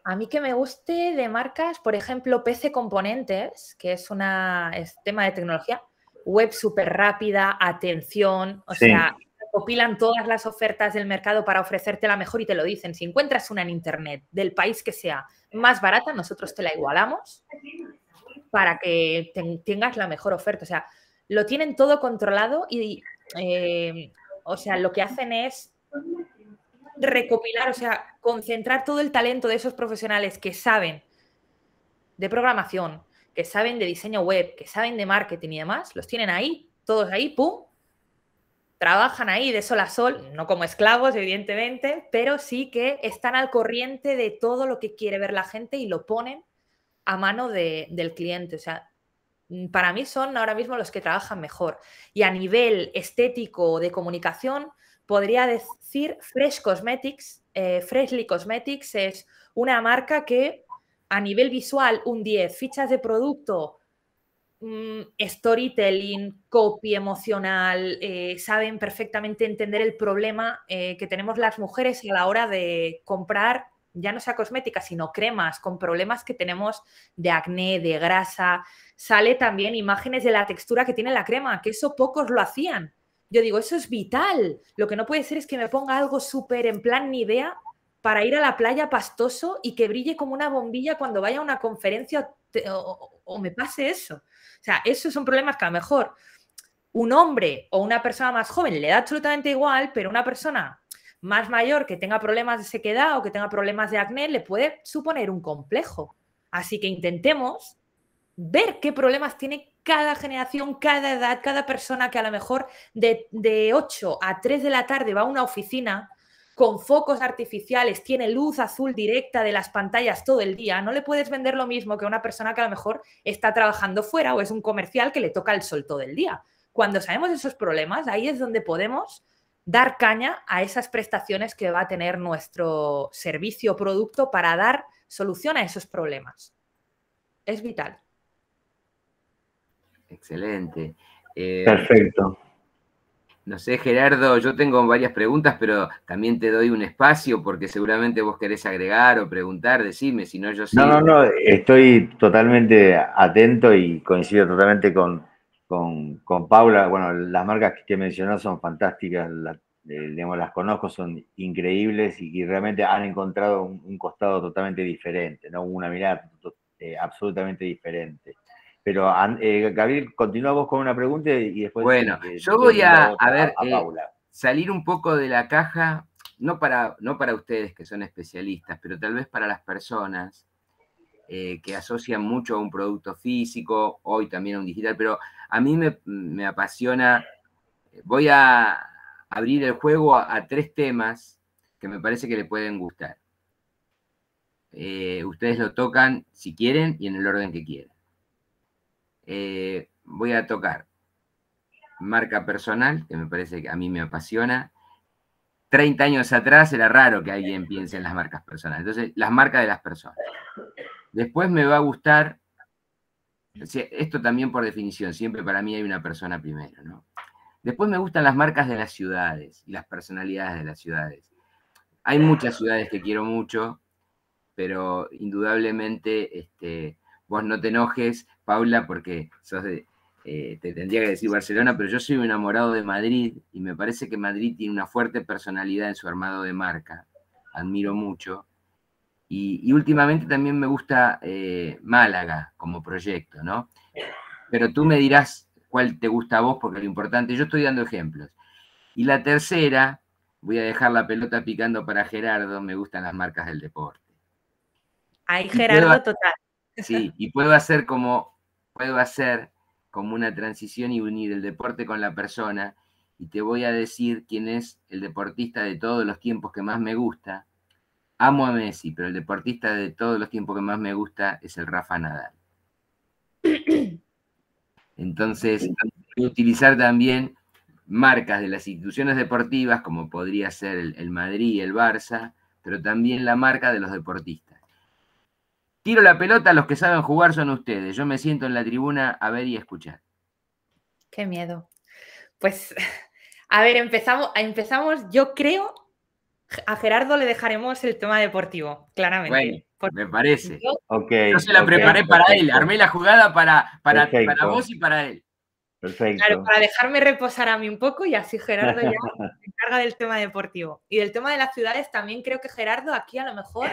A mí que me guste de marcas, por ejemplo, PC Componentes, que es, un tema de tecnología, web súper rápida, atención, o sea, copilan todas las ofertas del mercado para ofrecerte la mejor y te lo dicen. Si encuentras una en Internet, del país que sea, más barata, nosotros te la igualamos para que tengas la mejor oferta. O sea, lo tienen todo controlado y, eh, o sea, lo que hacen es recopilar, o sea, concentrar todo el talento de esos profesionales que saben de programación, que saben de diseño web, que saben de marketing y demás, los tienen ahí, todos ahí, ¡pum! Trabajan ahí de sol a sol, no como esclavos, evidentemente, pero sí que están al corriente de todo lo que quiere ver la gente y lo ponen a mano de, del cliente. O sea, mm, para mí son ahora mismo los que trabajan mejor. Y a nivel estético de comunicación, podría decir Fresh Cosmetics. Eh, Freshly Cosmetics es una marca que a nivel visual un 10, fichas de producto, mm, storytelling, copy emocional, eh, saben perfectamente entender el problema eh, que tenemos las mujeres a la hora de comprar ya no sea cosmética, sino cremas con problemas que tenemos de acné, de grasa. Sale también imágenes de la textura que tiene la crema, que eso pocos lo hacían. Yo digo, eso es vital. Lo que no puede ser es que me ponga algo súper en plan ni idea para ir a la playa pastoso y que brille como una bombilla cuando vaya a una conferencia o, me pase eso. O sea, esos son problemas que a lo mejor un hombre o una persona más joven le da absolutamente igual, pero una persona más mayor que tenga problemas de sequedad o que tenga problemas de acné le puede suponer un complejo. Así que intentemos ver qué problemas tiene cada generación, cada edad, cada persona que a lo mejor de, 8 a 3 de la tarde va a una oficina con focos artificiales, tiene luz azul directa de las pantallas todo el día, no le puedes vender lo mismo que a una persona que a lo mejor está trabajando fuera o es un comercial que le toca el sol todo el día. Cuando sabemos esos problemas, ahí es donde podemos dar caña a esas prestaciones que va a tener nuestro servicio o producto para dar solución a esos problemas. Es vital. Excelente. Eh, Perfecto. No sé, Gerardo, yo tengo varias preguntas, pero también te doy un espacio porque seguramente vos querés agregar o preguntar, decime, si no yo sí. No, no, no, estoy totalmente atento y coincido totalmente con, con, con Paula. Bueno, las marcas que mencionó son fantásticas, eh, las conozco, son increíbles y, realmente han encontrado un, costado totalmente diferente, ¿no? una mirada eh, absolutamente diferente. Pero, eh, Gabriel, continúa vos con una pregunta y después... Bueno, yo voy a, a, ver, salir un poco de la caja, no para, no para ustedes que son especialistas, pero tal vez para las personas eh, que asocian mucho a un producto físico, hoy también a un digital, pero a mí me, apasiona, eh, voy a abrir el juego a, tres temas que me parece que le pueden gustar. Eh, ustedes lo tocan si quieren y en el orden que quieran. voy a tocar marca personal, que me parece que a mí me apasiona. 30 años atrás era raro que alguien piense en las marcas personales. Entonces, las marcas de las personas. Después me va a gustar, esto también por definición, siempre para mí hay una persona primero, ¿no? Después me gustan las marcas de las ciudades y las personalidades de las ciudades. Hay muchas ciudades que quiero mucho, pero indudablemente este, vos no te enojes, Paula, porque eh, te tendría que decir Barcelona, pero yo soy un enamorado de Madrid y me parece que Madrid tiene una fuerte personalidad en su armado de marca. Admiro mucho. Y, últimamente también me gusta eh, Málaga como proyecto, ¿no? Pero tú me dirás cuál te gusta a vos, porque lo importante, yo estoy dando ejemplos. Y la tercera, voy a dejar la pelota picando para Gerardo, me gustan las marcas del deporte. Ay, Gerardo, total. Sí, y puedo hacer como, puedo hacer como una transición y unir el deporte con la persona. Y te voy a decir quién es el deportista de todos los tiempos que más me gusta, Amo a Messi, pero el deportista de todos los tiempos que más me gusta es el Rafa Nadal. Entonces, utilizar también marcas de las instituciones deportivas, como podría ser el, Madrid, el Barça, pero también la marca de los deportistas. Tiro la pelota, los que saben jugar son ustedes. Yo me siento en la tribuna a ver y escuchar. Qué miedo. Pues, a ver, empezamos, empezamos yo creo a Gerardo le dejaremos el tema deportivo, claramente. me parece. Yo, se la preparé para él, armé la jugada para, para, vos y para él. Perfecto. Claro, para dejarme reposar a mí un poco y así Gerardo ya se encarga del tema deportivo. Y del tema de las ciudades también creo que Gerardo aquí a lo mejor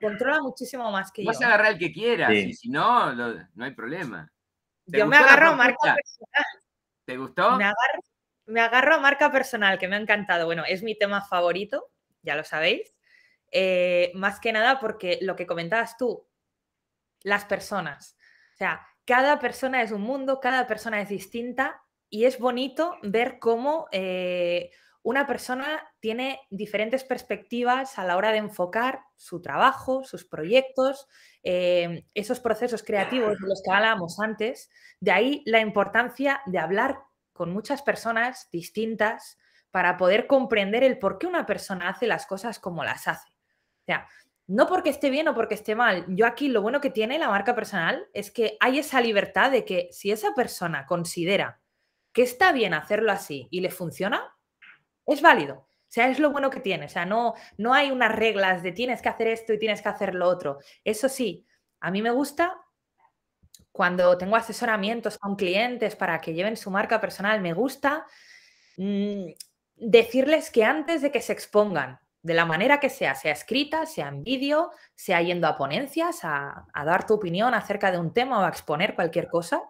controla muchísimo más que yo. Vas a agarrar el que quieras y si no, no hay problema. Yo me agarro a marca personal. ¿Te gustó? Me agarro, me agarro a marca personal, que me ha encantado. Bueno, es mi tema favorito ya lo sabéis. Eh, más que nada porque lo que comentabas tú, las personas. O sea, cada persona es un mundo, cada persona es distinta y es bonito ver cómo eh, una persona tiene diferentes perspectivas a la hora de enfocar su trabajo, sus proyectos, em, esos procesos creativos de los que hablábamos antes. De ahí la importancia de hablar con muchas personas distintas para poder comprender el por qué una persona hace las cosas como las hace. O sea, no porque esté bien o porque esté mal. Yo aquí lo bueno que tiene la marca personal es que hay esa libertad de que si esa persona considera que está bien hacerlo así y le funciona, es válido. O sea, es lo bueno que tiene. O sea, no, no hay unas reglas de tienes que hacer esto y tienes que hacer lo otro. Eso sí, a mí me gusta cuando tengo asesoramientos con clientes para que lleven su marca personal, me gusta mm, decirles que antes de que se expongan, de la manera que sea, sea escrita, sea en vídeo, sea yendo a ponencias, a, dar tu opinión acerca de un tema o a exponer cualquier cosa,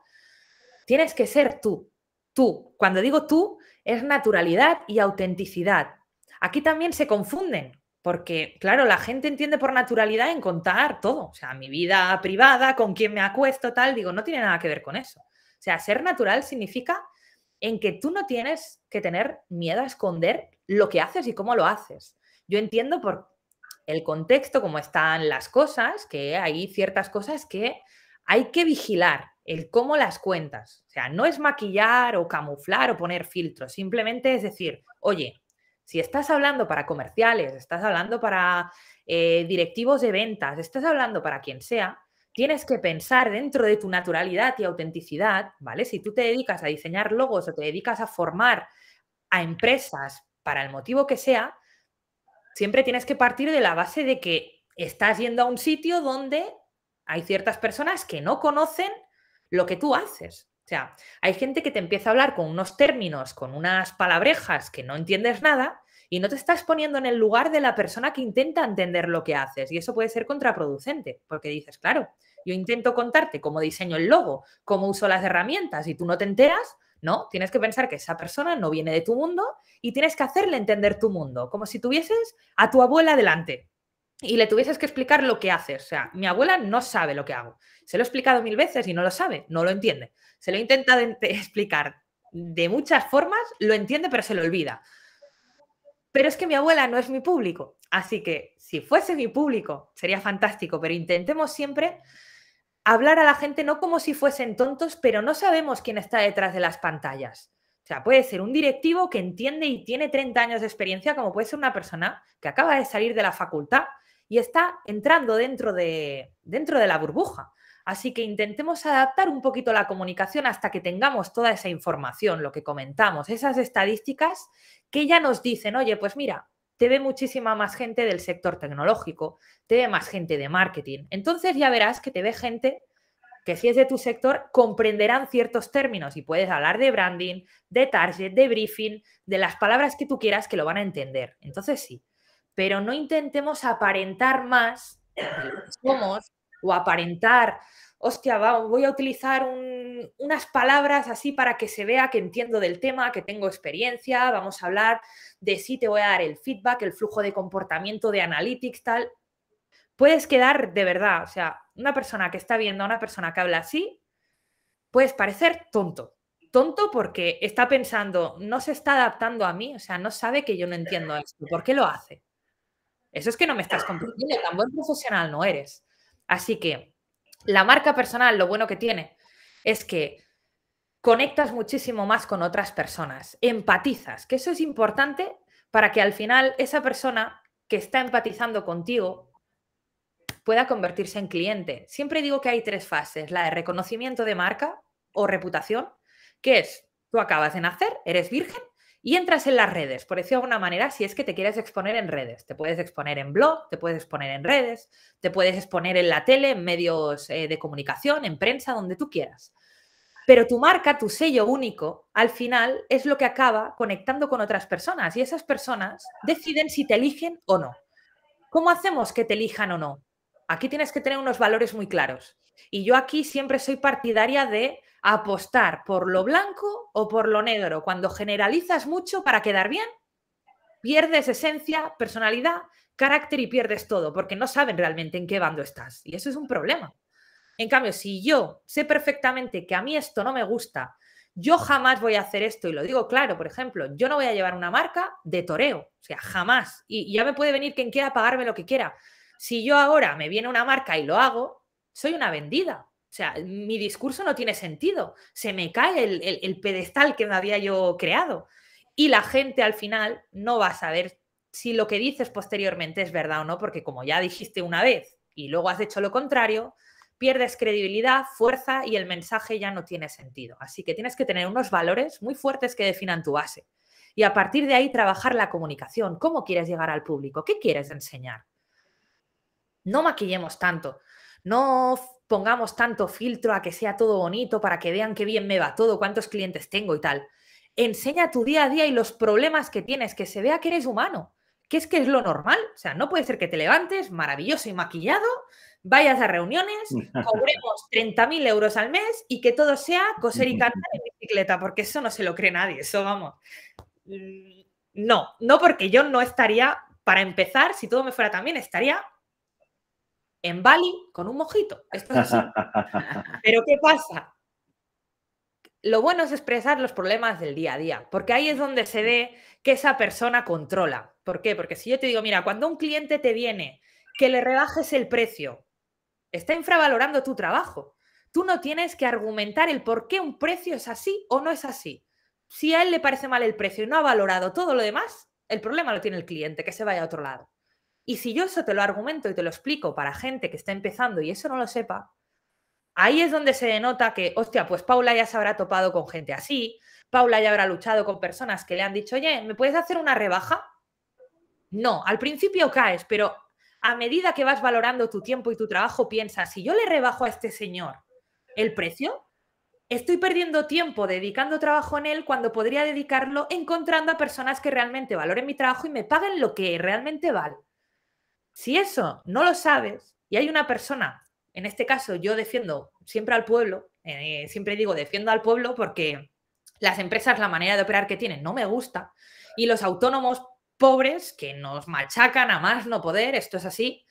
tienes que ser tú, tú. Cuando digo tú, es naturalidad y autenticidad. Aquí también se confunden, porque claro, la gente entiende por naturalidad en contar todo, o sea, mi vida privada, con quién me acuesto, tal, digo, no tiene nada que ver con eso. O sea, ser natural significa en que tú no tienes que tener miedo a esconder lo que haces y cómo lo haces. Yo entiendo por el contexto, cómo están las cosas, que hay ciertas cosas que hay que vigilar, el cómo las cuentas. O sea, no es maquillar o camuflar o poner filtros, simplemente es decir, oye, si estás hablando para comerciales, estás hablando para eh, directivos de ventas, estás hablando para quien sea, tienes que pensar dentro de tu naturalidad y autenticidad, ¿vale? Si tú te dedicas a diseñar logos o te dedicas a formar a empresas para el motivo que sea, siempre tienes que partir de la base de que estás yendo a un sitio donde hay ciertas personas que no conocen lo que tú haces. O sea, hay gente que te empieza a hablar con unos términos, con unas palabrejas que no entiendes nada y no te estás poniendo en el lugar de la persona que intenta entender lo que haces. Y eso puede ser contraproducente, porque dices, claro, yo intento contarte cómo diseño el logo, cómo uso las herramientas y tú no te enteras, ¿no? Tienes que pensar que esa persona no viene de tu mundo y tienes que hacerle entender tu mundo, como si tuvieses a tu abuela delante y le tuvieses que explicar lo que haces. O sea, mi abuela no sabe lo que hago. Se lo he explicado mil veces y no lo sabe, no lo entiende. Se lo he intentado explicar de muchas formas, lo entiende pero se lo olvida. Pero es que mi abuela no es mi público. Así que si fuese mi público, sería fantástico, pero intentemos siempre hablar a la gente no como si fuesen tontos, pero no sabemos quién está detrás de las pantallas. O sea, puede ser un directivo que entiende y tiene 30 años de experiencia, como puede ser una persona que acaba de salir de la facultad y está entrando dentro de, dentro de la burbuja. Así que intentemos adaptar un poquito la comunicación hasta que tengamos toda esa información, lo que comentamos, esas estadísticas que ya nos dicen, oye, pues mira, te ve muchísima más gente del sector tecnológico, te ve más gente de marketing. Entonces ya verás que te ve gente que si es de tu sector comprenderán ciertos términos y puedes hablar de branding, de target, de briefing, de las palabras que tú quieras que lo van a entender. Entonces sí, pero no intentemos aparentar más lo que somos o aparentar hostia, voy a utilizar unas palabras así para que se vea que entiendo del tema, que tengo experiencia, vamos a hablar de si te voy a dar el feedback, el flujo de comportamiento de analytics, tal. Puedes quedar de verdad, o sea, una persona que está viendo a una persona que habla así, puedes parecer tonto. Tonto porque está pensando, no se está adaptando a mí, o sea, no sabe que yo no entiendo esto, ¿por qué lo hace? Eso es que no me estás comprendiendo, tan buen profesional no eres. Así que la marca personal, lo bueno que tiene es que conectas muchísimo más con otras personas, empatizas, que eso es importante para que al final esa persona que está empatizando contigo pueda convertirse en cliente. Siempre digo que hay tres fases, la de reconocimiento de marca o reputación, que es tú acabas de nacer, eres virgen, y entras en las redes, por decirlo de alguna manera, si es que te quieres exponer en redes. Te puedes exponer en blog, te puedes exponer en redes, te puedes exponer en la tele, en medios eh, de comunicación, en prensa, donde tú quieras. Pero tu marca, tu sello único, al final es lo que acaba conectando con otras personas y esas personas deciden si te eligen o no. ¿Cómo hacemos que te elijan o no? Aquí tienes que tener unos valores muy claros. Y yo aquí siempre soy partidaria de apostar por lo blanco o por lo negro. Cuando generalizas mucho para quedar bien, pierdes esencia, personalidad, carácter y pierdes todo, porque no saben realmente en qué bando estás. Y eso es un problema. En cambio, si yo sé perfectamente que a mí esto no me gusta, yo jamás voy a hacer esto, y lo digo claro, por ejemplo, yo no voy a llevar una marca de toreo, o sea, jamás. Y ya me puede venir quien quiera pagarme lo que quiera. Si yo ahora me viene una marca y lo hago, soy una vendida, o sea, mi discurso no tiene sentido. Se me cae el, el, pedestal que me había yo creado. Y la gente al final no va a saber si lo que dices posteriormente es verdad o no, porque como ya dijiste una vez y luego has hecho lo contrario, pierdes credibilidad, fuerza y el mensaje ya no tiene sentido. Así que tienes que tener unos valores muy fuertes que definan tu base. Y a partir de ahí trabajar la comunicación. ¿Cómo quieres llegar al público? ¿Qué quieres enseñar? No maquillemos tanto. No pongamos tanto filtro a que sea todo bonito para que vean qué bien me va todo, cuántos clientes tengo y tal. Enseña tu día a día y los problemas que tienes, que se vea que eres humano, que es que es lo normal. O sea, no puede ser que te levantes maravilloso y maquillado, vayas a reuniones, cobremos 30.000 euros al mes y que todo sea coser y cantar en bicicleta, porque eso no se lo cree nadie, eso vamos. Mm, no, no porque yo no estaría, para empezar, si todo me fuera tan bien, estaría en Bali con un mojito. Esto es así. Pero ¿qué pasa? Lo bueno es expresar los problemas del día a día, porque ahí es donde se ve que esa persona controla. ¿Por qué? Porque si yo te digo, mira, cuando un cliente te viene, que le rebajes el precio, está infravalorando tu trabajo. Tú no tienes que argumentar el por qué un precio es así o no es así. Si a él le parece mal el precio y no ha valorado todo lo demás, el problema lo tiene el cliente, que se vaya a otro lado. Y si yo eso te lo argumento y te lo explico para gente que está empezando y eso no lo sepa, ahí es donde se denota que, hostia, pues Paula ya se habrá topado con gente así, Paula ya habrá luchado con personas que le han dicho, oye, ¿me puedes hacer una rebaja? No, al principio caes, pero a medida que vas valorando tu tiempo y tu trabajo, piensas, si yo le rebajo a este señor el precio, estoy perdiendo tiempo dedicando trabajo en él cuando podría dedicarlo encontrando a personas que realmente valoren mi trabajo y me paguen lo que realmente vale. Si eso no lo sabes y hay una persona, en este caso yo defiendo siempre al pueblo, eh, siempre digo defiendo al pueblo porque las empresas, la manera de operar que tienen no me gusta y los autónomos pobres que nos machacan a más no poder, esto es así,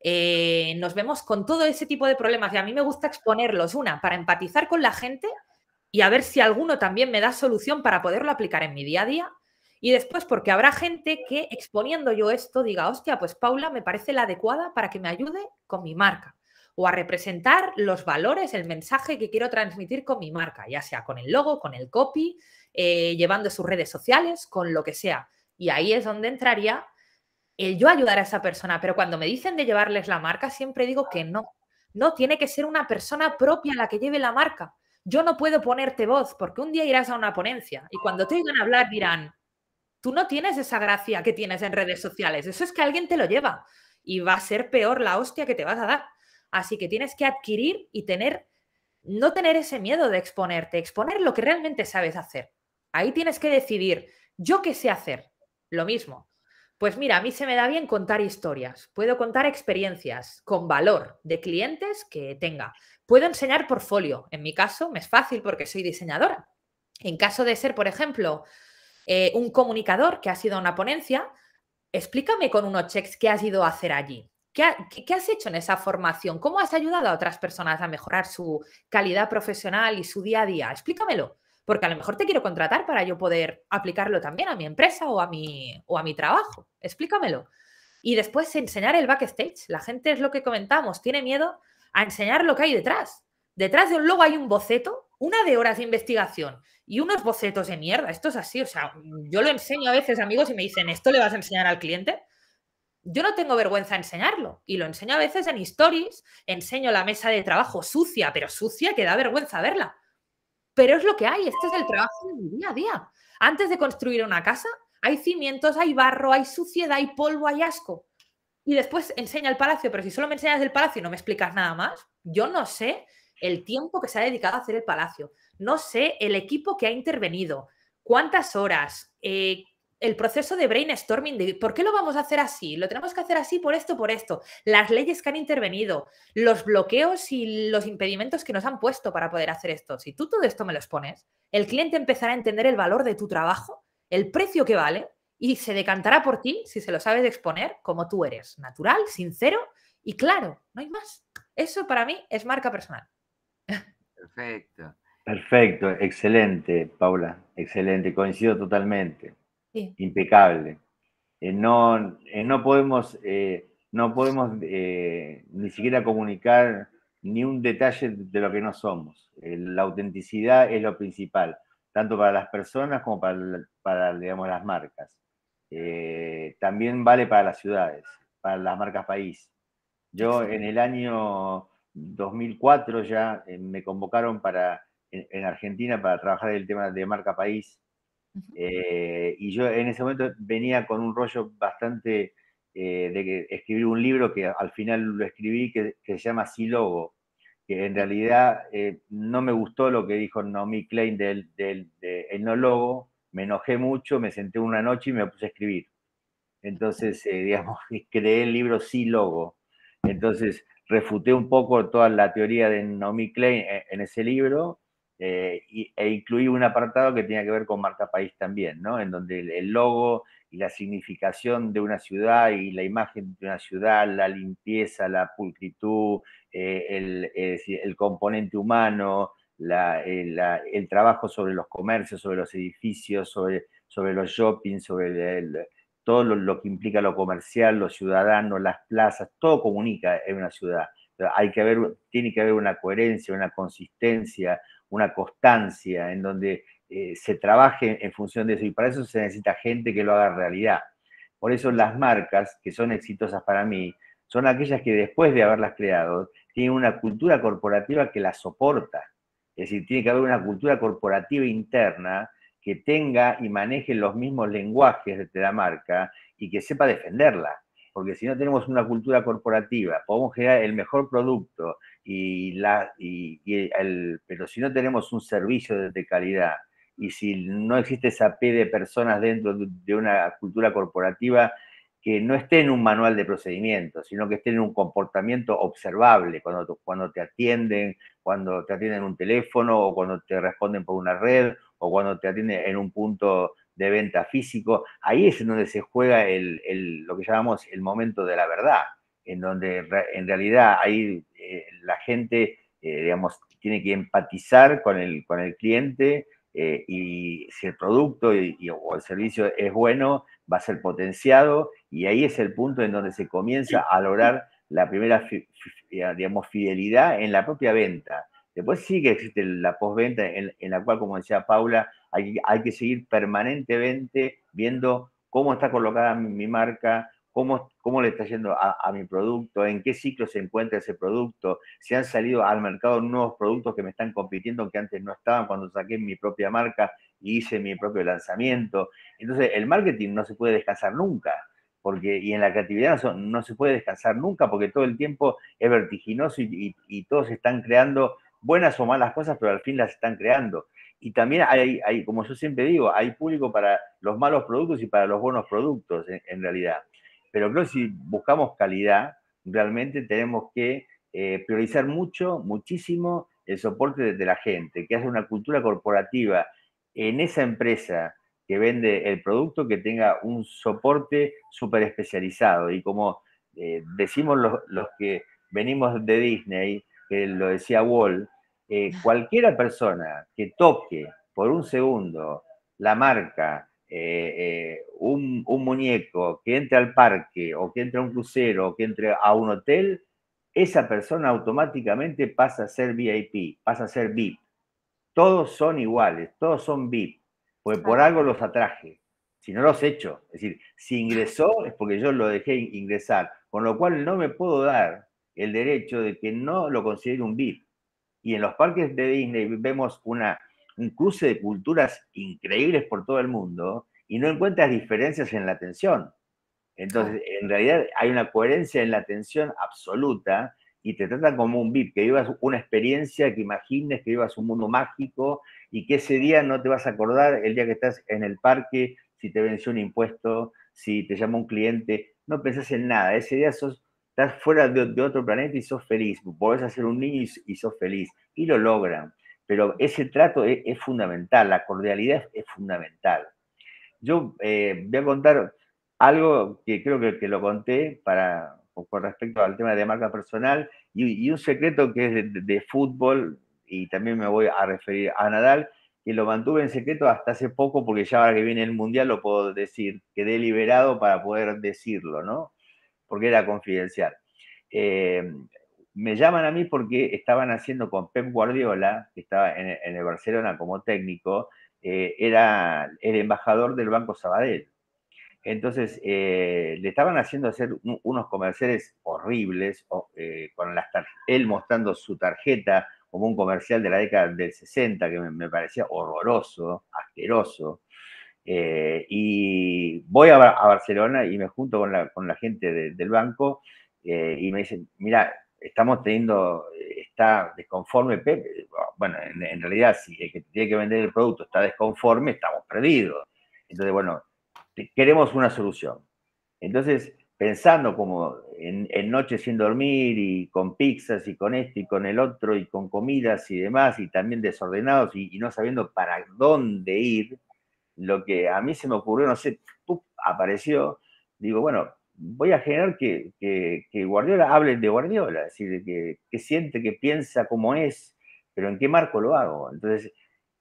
eh, nos vemos con todo ese tipo de problemas y a mí me gusta exponerlos, una, para empatizar con la gente y a ver si alguno también me da solución para poderlo aplicar en mi día a día y después, porque habrá gente que exponiendo yo esto diga, hostia, pues Paula me parece la adecuada para que me ayude con mi marca o a representar los valores, el mensaje que quiero transmitir con mi marca, ya sea con el logo, con el copy, eh, llevando sus redes sociales, con lo que sea. Y ahí es donde entraría el yo ayudar a esa persona. Pero cuando me dicen de llevarles la marca, siempre digo que no. No tiene que ser una persona propia la que lleve la marca. Yo no puedo ponerte voz, porque un día irás a una ponencia y cuando te oigan hablar dirán, tú no tienes esa gracia que tienes en redes sociales, eso es que alguien te lo lleva y va a ser peor la hostia que te vas a dar. Así que tienes que adquirir y tener, no tener ese miedo de exponerte, exponer lo que realmente sabes hacer. Ahí tienes que decidir, yo qué sé hacer, lo mismo. Pues mira, a mí se me da bien contar historias, puedo contar experiencias con valor de clientes que tenga, puedo enseñar portfolio, en mi caso me es fácil porque soy diseñadora. En caso de ser, por ejemplo, eh, un comunicador que ha sido una ponencia, explícame con unos checks qué has ido a hacer allí. ¿Qué, has hecho en esa formación? ¿Cómo has ayudado a otras personas a mejorar su calidad profesional y su día a día? Explícamelo, porque a lo mejor te quiero contratar para yo poder aplicarlo también a mi empresa o a mi, o a mi trabajo. Explícamelo. Y después enseñar el backstage. La gente es lo que comentamos, tiene miedo a enseñar lo que hay detrás. Detrás de un logo hay un boceto, una de horas de investigación y unos bocetos de mierda. Esto es así, o sea, yo lo enseño a veces, amigos, y me dicen, ¿esto le vas a enseñar al cliente? Yo no tengo vergüenza de enseñarlo y lo enseño a veces en stories, enseño la mesa de trabajo sucia, pero sucia que da vergüenza verla. Pero es lo que hay, este es el trabajo de mi día a día. Antes de construir una casa, hay cimientos, hay barro, hay suciedad, hay polvo, hay asco. Y después enseña el palacio, pero si solo me enseñas el palacio y no me explicas nada más, yo no sé el tiempo que se ha dedicado a hacer el palacio no sé el equipo que ha intervenido, cuántas horas, eh, el proceso de brainstorming, de por qué lo vamos a hacer así, lo tenemos que hacer así por esto, por esto, las leyes que han intervenido, los bloqueos y los impedimentos que nos han puesto para poder hacer esto. Si tú todo esto me lo expones, el cliente empezará a entender el valor de tu trabajo, el precio que vale y se decantará por ti si se lo sabes exponer como tú eres, natural, sincero y claro, no hay más. Eso para mí es marca personal. Perfecto. Perfecto, excelente, Paula, excelente, coincido totalmente. Impecable. Eh, no, eh, no podemos, eh, no podemos ni siquiera comunicar ni un detalle de lo que no somos. la autenticidad es lo principal, tanto para las personas como para, digamos, las marcas. también vale para las ciudades, para las marcas país. Yo en el año 2004 ya me convocaron para en, Argentina para trabajar el tema de marca país. Eh, y yo en ese momento venía con un rollo bastante eh, de que escribir un libro que al final lo escribí que, se llama Logo. que en realidad eh, no me gustó lo que dijo Naomi Klein del, No Logo. me enojé mucho, me senté una noche y me puse a escribir. Entonces, digamos, creé el libro Logo. Entonces, refuté un poco toda la teoría de Naomi Klein en ese libro eh, e incluí un apartado que tenía que ver con marca país también, ¿no? En donde el, logo y la significación de una ciudad y la imagen de una ciudad, la limpieza, la pulcritud, eh, el, componente humano, eh, el trabajo sobre los comercios, sobre los edificios, sobre, sobre los shoppings, sobre todo lo, que implica lo comercial, los ciudadanos, las plazas, todo comunica en una ciudad. Hay que haber, tiene que haber una coherencia, una consistencia, una constancia, en donde eh, se trabaje en función de eso. Y para eso se necesita gente que lo haga realidad. Por eso las marcas que son exitosas para mí son aquellas que después de haberlas creado tienen una cultura corporativa que las soporta. Es decir, tiene que haber una cultura corporativa interna que tenga y maneje los mismos lenguajes de la marca y que sepa defenderla. Porque si no tenemos una cultura corporativa, podemos generar el mejor producto, y la, y, pero si no tenemos un servicio de calidad y si no existe esa P de personas dentro de una cultura corporativa que no esté en un manual de procedimientos, sino que esté en un comportamiento observable cuando, cuando te atienden, cuando te atienden un teléfono o cuando te responden por una red o cuando te atienden en un punto de venta físico, ahí es donde se juega el, el, lo que llamamos el momento de la verdad en donde en realidad ahí eh, la gente, eh, digamos, tiene que empatizar con el, con el cliente eh, y si el producto o el servicio es bueno, va a ser potenciado y ahí es el punto en donde se comienza a lograr la primera, digamos, fidelidad en la propia venta. Después sí que existe la postventa en, la cual, como decía Paula, hay, que seguir permanentemente viendo cómo está colocada mi marca, cómo, le está yendo a, mi producto, en qué ciclo se encuentra ese producto, si han salido al mercado nuevos productos que me están compitiendo que antes no estaban cuando saqué mi propia marca y hice mi propio lanzamiento. Entonces, el marketing no se puede descansar nunca. Porque, y en la creatividad no, se puede descansar nunca porque todo el tiempo es vertiginoso y, todos están creando buenas o malas cosas, pero al fin las están creando. Y también hay, como yo siempre digo, hay público para los malos productos y para los buenos productos, en realidad. Pero creo que si buscamos calidad, realmente tenemos que eh, priorizar mucho, muchísimo el soporte de, la gente, que hace una cultura corporativa en esa empresa que vende el producto que tenga un soporte súper especializado. Y como eh, decimos los, que venimos de Disney, que lo decía Wall, eh, cualquiera persona que toque por un segundo la marca eh, eh, un, muñeco que entre al parque o que entre a un crucero o que entre a un hotel, esa persona automáticamente pasa a ser VIP, pasa a ser VIP. Todos son iguales, todos son VIP, pues por ah. algo los atraje. Si no los he hecho, es decir, si ingresó es porque yo lo dejé ingresar, con lo cual no me puedo dar el derecho de que no lo considere un VIP. Y en los parques de Disney vemos una un cruce de culturas increíbles por todo el mundo, y no encuentras diferencias en la atención. Entonces, en realidad hay una coherencia en la atención absoluta y te tratan como un VIP, que vivas una experiencia, que imagines, que vivas un mundo mágico y que ese día no te vas a acordar el día que estás en el parque, si te venció un impuesto, si te llama un cliente, no pensás en nada. Ese día sos, estás fuera de, otro planeta y sos feliz. Podés hacer un niño y sos feliz. Y lo logran pero ese trato e-, es, fundamental, la cordialidad es, fundamental. Yo eh, voy a contar algo que creo que, lo conté para, con respecto al tema de marca personal y, un secreto que es de, de, fútbol, y también me voy a referir a Nadal, que lo mantuve en secreto hasta hace poco porque ya ahora que viene el Mundial lo puedo decir, quedé liberado para poder decirlo, ¿no? Porque era confidencial. Eh, me llaman a mí porque estaban haciendo con Pep Guardiola, que estaba en, el Barcelona como técnico, eh, era el embajador del Banco Sabadell. Entonces, eh, le estaban haciendo hacer unos comerciales horribles, eh, con él mostrando su tarjeta como un comercial de la década del 60, que me, parecía horroroso, asqueroso. y voy a, Barcelona y me junto con la, con la gente del banco y me dicen, mira, estamos teniendo, eh, está desconforme bueno, en, realidad si el que tiene que vender el producto está desconforme, estamos perdidos. Entonces, bueno, queremos una solución. Entonces, pensando como en, en noches sin dormir y con pizzas y con esto y con el otro y con comidas y demás y también desordenados y, no sabiendo para dónde ir, lo que a mí se me ocurrió, no sé, apareció, digo, bueno, voy a generar que, Guardiola hable de Guardiola, es decir, que, siente, que piensa cómo es, pero en qué marco lo hago. Entonces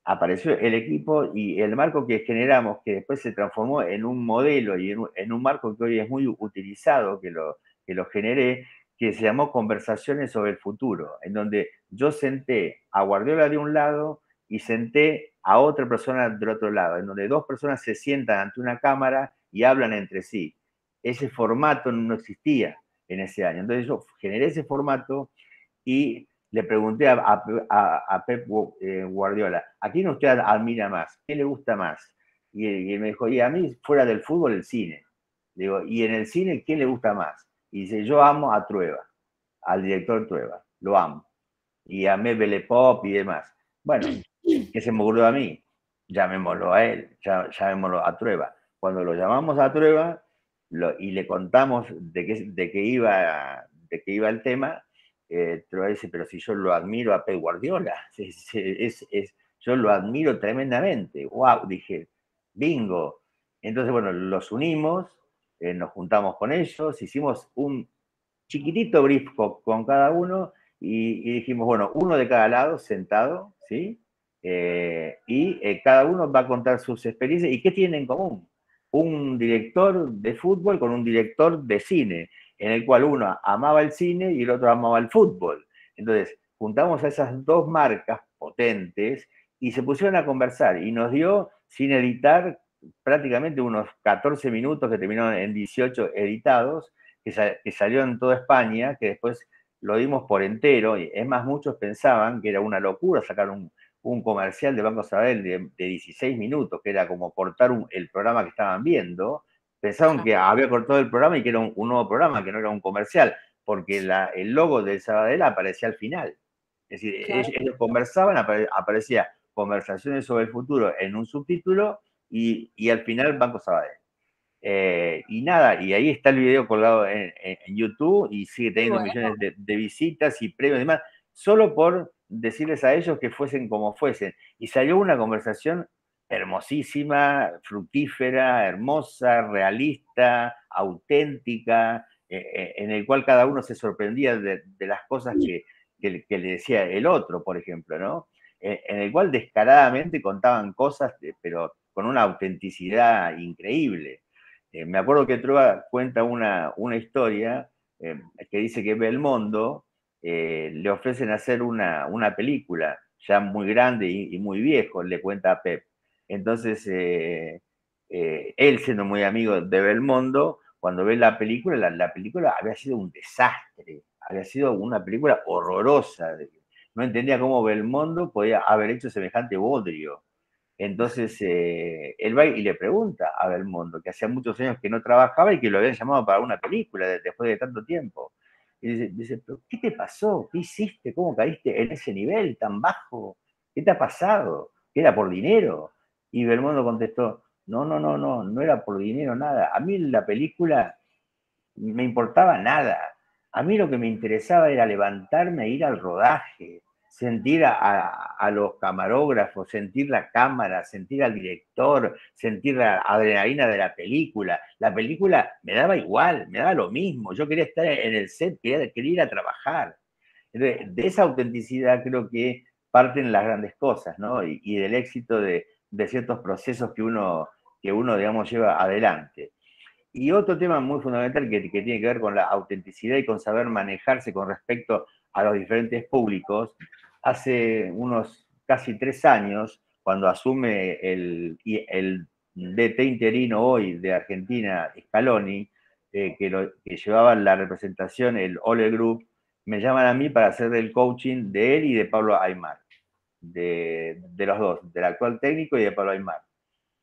apareció el equipo y el marco que generamos, que después se transformó en un modelo y en un, marco que hoy es muy utilizado, que lo, que lo generé, que se llamó Conversaciones sobre el futuro, en donde yo senté a Guardiola de un lado y senté a otra persona del otro lado, en donde dos personas se sientan ante una cámara y hablan entre sí ese formato no existía en ese año. Entonces yo generé ese formato y le pregunté a, Pep eh, Guardiola, ¿a quién usted admira más? ¿Qué le gusta más? Y me dijo, y a mí fuera del fútbol el cine. Digo, ¿y en el cine quién le gusta más? Y dice, yo amo a Trueba, al director Trueba, lo amo. Y a Belle Pop y demás. Bueno, ¿qué se me ocurrió a mí? Llamémoslo a él, llamémoslo a Trueba. Cuando lo llamamos a Trueba, y le contamos de qué, de qué iba, de qué iba el tema, eh, pero si yo lo admiro a Pep Guardiola, es, es, yo lo admiro tremendamente, wow, dije, bingo. Entonces, bueno, los unimos, eh, nos juntamos con ellos, hicimos un chiquitito brief con, cada uno y, dijimos, bueno, uno de cada lado, sentado, ¿sí? Eh, y eh, cada uno va a contar sus experiencias y qué tienen en común un director de fútbol con un director de cine, en el cual uno amaba el cine y el otro amaba el fútbol. Entonces, juntamos a esas dos marcas potentes y se pusieron a conversar y nos dio, sin editar, prácticamente unos 14 minutos que terminaron en 18 editados, que, salió en toda España, que después lo dimos por entero. y Es más, muchos pensaban que era una locura sacar un, un comercial de Banco Sabadell de, 16 minutos, que era como cortar el programa que estaban viendo, pensaron que había cortado el programa y que era un, nuevo programa, que no era un comercial, porque el logo del Sabadell aparecía al final. Es decir, ellos, conversaban, aparecía conversaciones sobre el futuro en un subtítulo y, al final Banco Sabadell. Eh, y nada, y ahí está el video colgado en, YouTube y sigue teniendo millones de, de, visitas y premios y demás, solo por decirles a ellos que fuesen como fuesen. Y salió una conversación hermosísima, fructífera, hermosa, realista, auténtica, eh, eh, en el cual cada uno se sorprendía de, las cosas que, le decía el otro, por ejemplo, ¿no? Eh, en el cual descaradamente contaban cosas, pero con una autenticidad increíble. me acuerdo que Trova cuenta una, una historia que dice que ve el mundo. Eh, le ofrecen hacer una, película ya muy grande y, muy viejo, le cuenta a Pep. Entonces, eh, eh, él siendo muy amigo de Belmondo, cuando ve la película, la, la, película había sido un desastre, había sido una película horrorosa. No entendía cómo Belmondo podía haber hecho semejante bodrio. Entonces, él va y le pregunta a Belmondo, que hacía muchos años que no trabajaba y que lo habían llamado para una película después de tanto tiempo. Y dice, ¿pero qué te pasó? ¿Qué hiciste? ¿Cómo caíste en ese nivel tan bajo? ¿Qué te ha pasado? era por dinero? Y Belmondo contestó, no, no, no, no, no era por dinero, nada. A mí la película me importaba nada. A mí lo que me interesaba era levantarme e ir al rodaje sentir a, los camarógrafos, sentir la cámara, sentir al director, sentir la adrenalina de la película. La película me daba igual, me daba lo mismo. Yo quería estar en el set, quería, quería ir a trabajar. de esa autenticidad creo que parten las grandes cosas, ¿no? Y, del éxito de, ciertos procesos que uno, que uno, digamos, lleva adelante. Y otro tema muy fundamental que, que tiene que ver con la autenticidad y con saber manejarse con respecto a los diferentes públicos hace unos casi tres años, cuando asume el, el DT interino hoy de Argentina, Scaloni, eh, que, lo, la representación, el Ole Group, me llaman a mí para hacer el coaching de él y de Pablo Aymar, de, los dos, del actual técnico y de Pablo Aymar.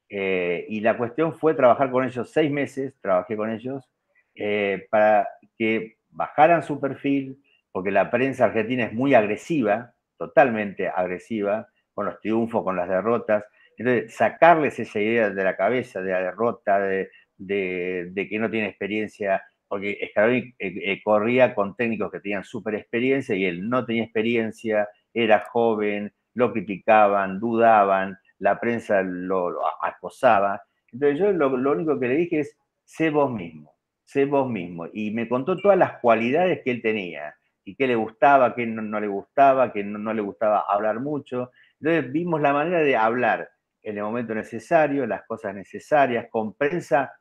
Eh, y la cuestión fue trabajar con ellos seis meses, trabajé con ellos, eh, para que bajaran su perfil, porque la prensa argentina es muy agresiva, totalmente agresiva, con los triunfos, con las derrotas. Entonces, sacarles esa idea de la cabeza, de la derrota, de, de, que no tiene experiencia, porque Scaloni eh, eh, corría con técnicos que tenían super experiencia y él no tenía experiencia, era joven, lo criticaban, dudaban, la prensa lo, acosaba. Entonces yo lo, lo, único que le dije es, sé vos mismo, sé vos mismo. Y me contó todas las cualidades que él tenía y qué le gustaba, qué no, le gustaba, qué no, le gustaba hablar mucho. Entonces vimos la manera de hablar en el momento necesario, las cosas necesarias, con prensa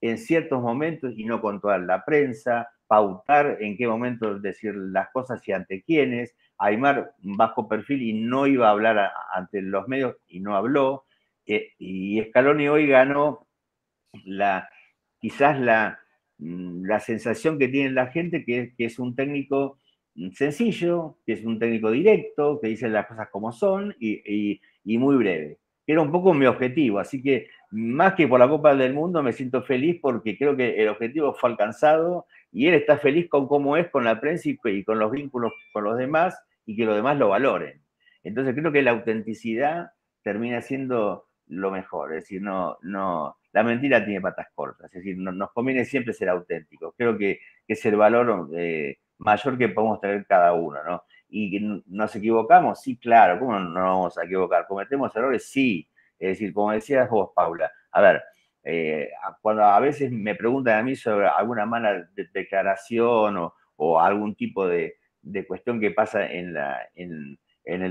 en ciertos momentos y no con toda la prensa, pautar en qué momento decir las cosas y ante quiénes. Aymar bajo perfil y no iba a hablar ante los medios y no habló. Eh, y Scaloni hoy ganó la, quizás la, mm, sensación que tiene la gente que, que es un técnico sencillo, que es un técnico directo, que dice las cosas como son y, muy breve. Era un poco mi objetivo, así que más que por la Copa del Mundo me siento feliz porque creo que el objetivo fue alcanzado y él está feliz con cómo es con la prensa y, con los vínculos con los demás y que los demás lo valoren. Entonces creo que la autenticidad termina siendo lo mejor, es decir, no, no, la mentira tiene patas cortas, es decir, nos conviene siempre ser auténticos. Creo que, que es el valor eh, mayor que podemos tener cada uno, ¿no? Y nos equivocamos, sí, claro, ¿cómo no nos vamos a equivocar? ¿Cometemos errores? Sí. Es decir, como decías vos, Paula, a ver, eh, cuando a veces me preguntan a mí sobre alguna mala declaración o, algún tipo de, cuestión que pasa en, la, el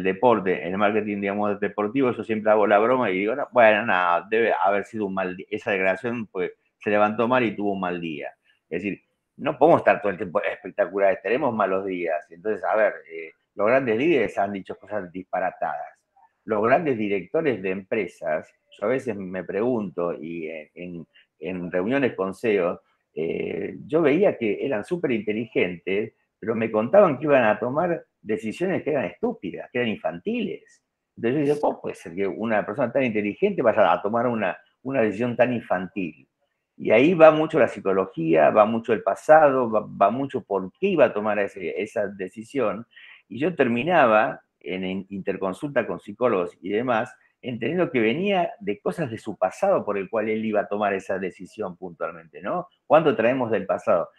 deporte, en el marketing, digamos, deportivo, yo siempre hago la broma y digo, bueno, nada, debe haber sido un mal día, esa declaración pues, se levantó mal y tuvo un mal día. Es decir, no podemos estar todo el tiempo espectaculares, tenemos malos días. Entonces, a ver, eh, los grandes líderes han dicho cosas disparatadas. Los grandes directores de empresas, yo a veces me pregunto y en, reuniones con CEO, eh, yo veía que eran súper inteligentes, pero me contaban que iban a tomar decisiones que eran estúpidas, que eran infantiles. Entonces yo dije, ¿cómo puede ser que una persona tan inteligente vaya a tomar una, una decisión tan infantil? Y ahí va mucho la psicología, va mucho el pasado, va, mucho por qué iba a tomar esa decisión. Y yo terminaba en interconsulta con psicólogos y demás, entendiendo que venía de cosas de su pasado por el cual él iba a tomar esa decisión puntualmente, ¿no? ¿Cuánto traemos del pasado?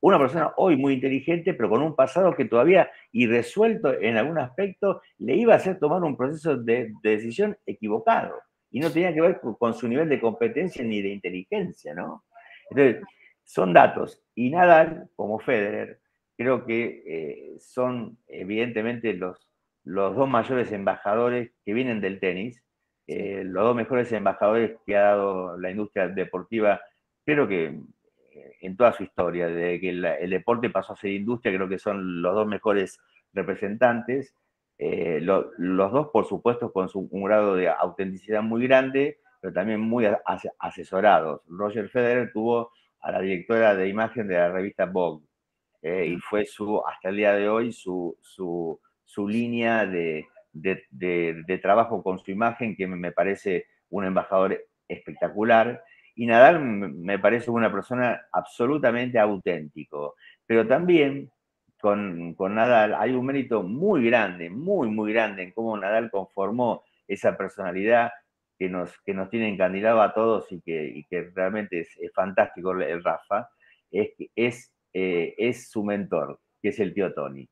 Una persona hoy muy inteligente, pero con un pasado que todavía irresuelto en algún aspecto, le iba a hacer tomar un proceso de decisión equivocado y no tenía que ver con su nivel de competencia ni de inteligencia, ¿no? Entonces, son datos. Y Nadal, como Federer, creo que eh, son evidentemente los, dos mayores embajadores que vienen del tenis, eh, los dos mejores embajadores que ha dado la industria deportiva, creo que eh, en toda su historia, desde que el deporte pasó a ser industria, creo que son los dos mejores representantes. Eh, los dos, por supuesto, con un grado de autenticidad muy grande, pero también muy asesorados. Roger Federer tuvo a la directora de imagen de la revista Vogue eh, y fue su, hasta el día de hoy su, línea de, de, trabajo con su imagen, que me parece un embajador espectacular. Y Nadal me parece una persona absolutamente auténtico, pero también con, Nadal, hay un mérito muy grande, muy, muy grande en cómo Nadal conformó esa personalidad que nos, que nos tiene encandilado a todos y que, realmente es, fantástico el Rafa, es, es, eh, es su mentor, que es el tío Tony.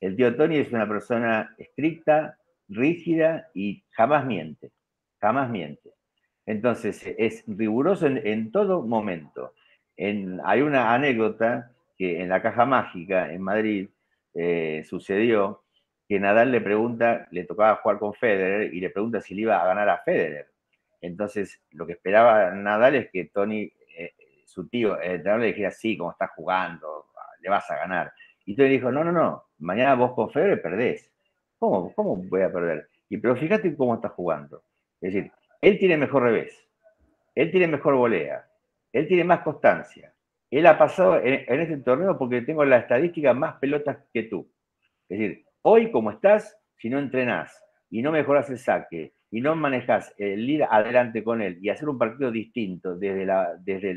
El tío Tony es una persona estricta, rígida y jamás miente, jamás miente. Entonces, es riguroso en, todo momento. hay una anécdota que en la Caja Mágica, en Madrid, eh, sucedió que Nadal le pregunta, le tocaba jugar con Federer y le pregunta si le iba a ganar a Federer. Entonces, lo que esperaba Nadal es que Tony, eh, su tío, el le dijera, sí, como estás jugando, le vas a ganar. Y Tony dijo, no, no, no, mañana vos con Federer perdés. ¿Cómo, ¿Cómo voy a perder? Y pero fíjate cómo está jugando. Es decir, él tiene mejor revés, él tiene mejor volea, él tiene más constancia, él ha pasado en, este torneo porque tengo la estadística más pelotas que tú. Es decir, hoy como estás, si no entrenás y no mejoras el saque y no manejas el ir adelante con él y hacer un partido distinto desde la, desde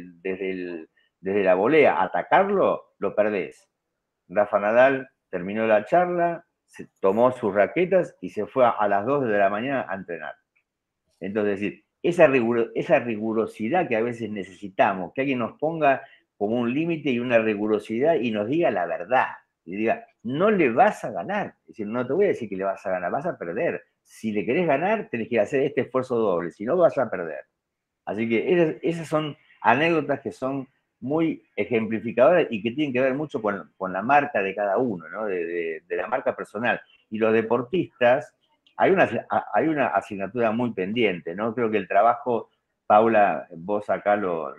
desde la volea, atacarlo, lo perdés. Rafa Nadal terminó la charla, se tomó sus raquetas y se fue a, las 2 de la mañana a entrenar. Entonces, decir, esa rigurosidad que a veces necesitamos, que alguien nos ponga como un límite y una rigurosidad y nos diga la verdad. Y diga, no le vas a ganar. Es decir, no te voy a decir que le vas a ganar, vas a perder. Si le querés ganar, tenés que hacer este esfuerzo doble, si no vas a perder. Así que esas, son anécdotas que son muy ejemplificadoras y que tienen que ver mucho con, la marca de cada uno, de, la marca personal. Y los deportistas, hay una, hay una asignatura muy pendiente, ¿no? Creo que el trabajo, Paula, vos acá lo,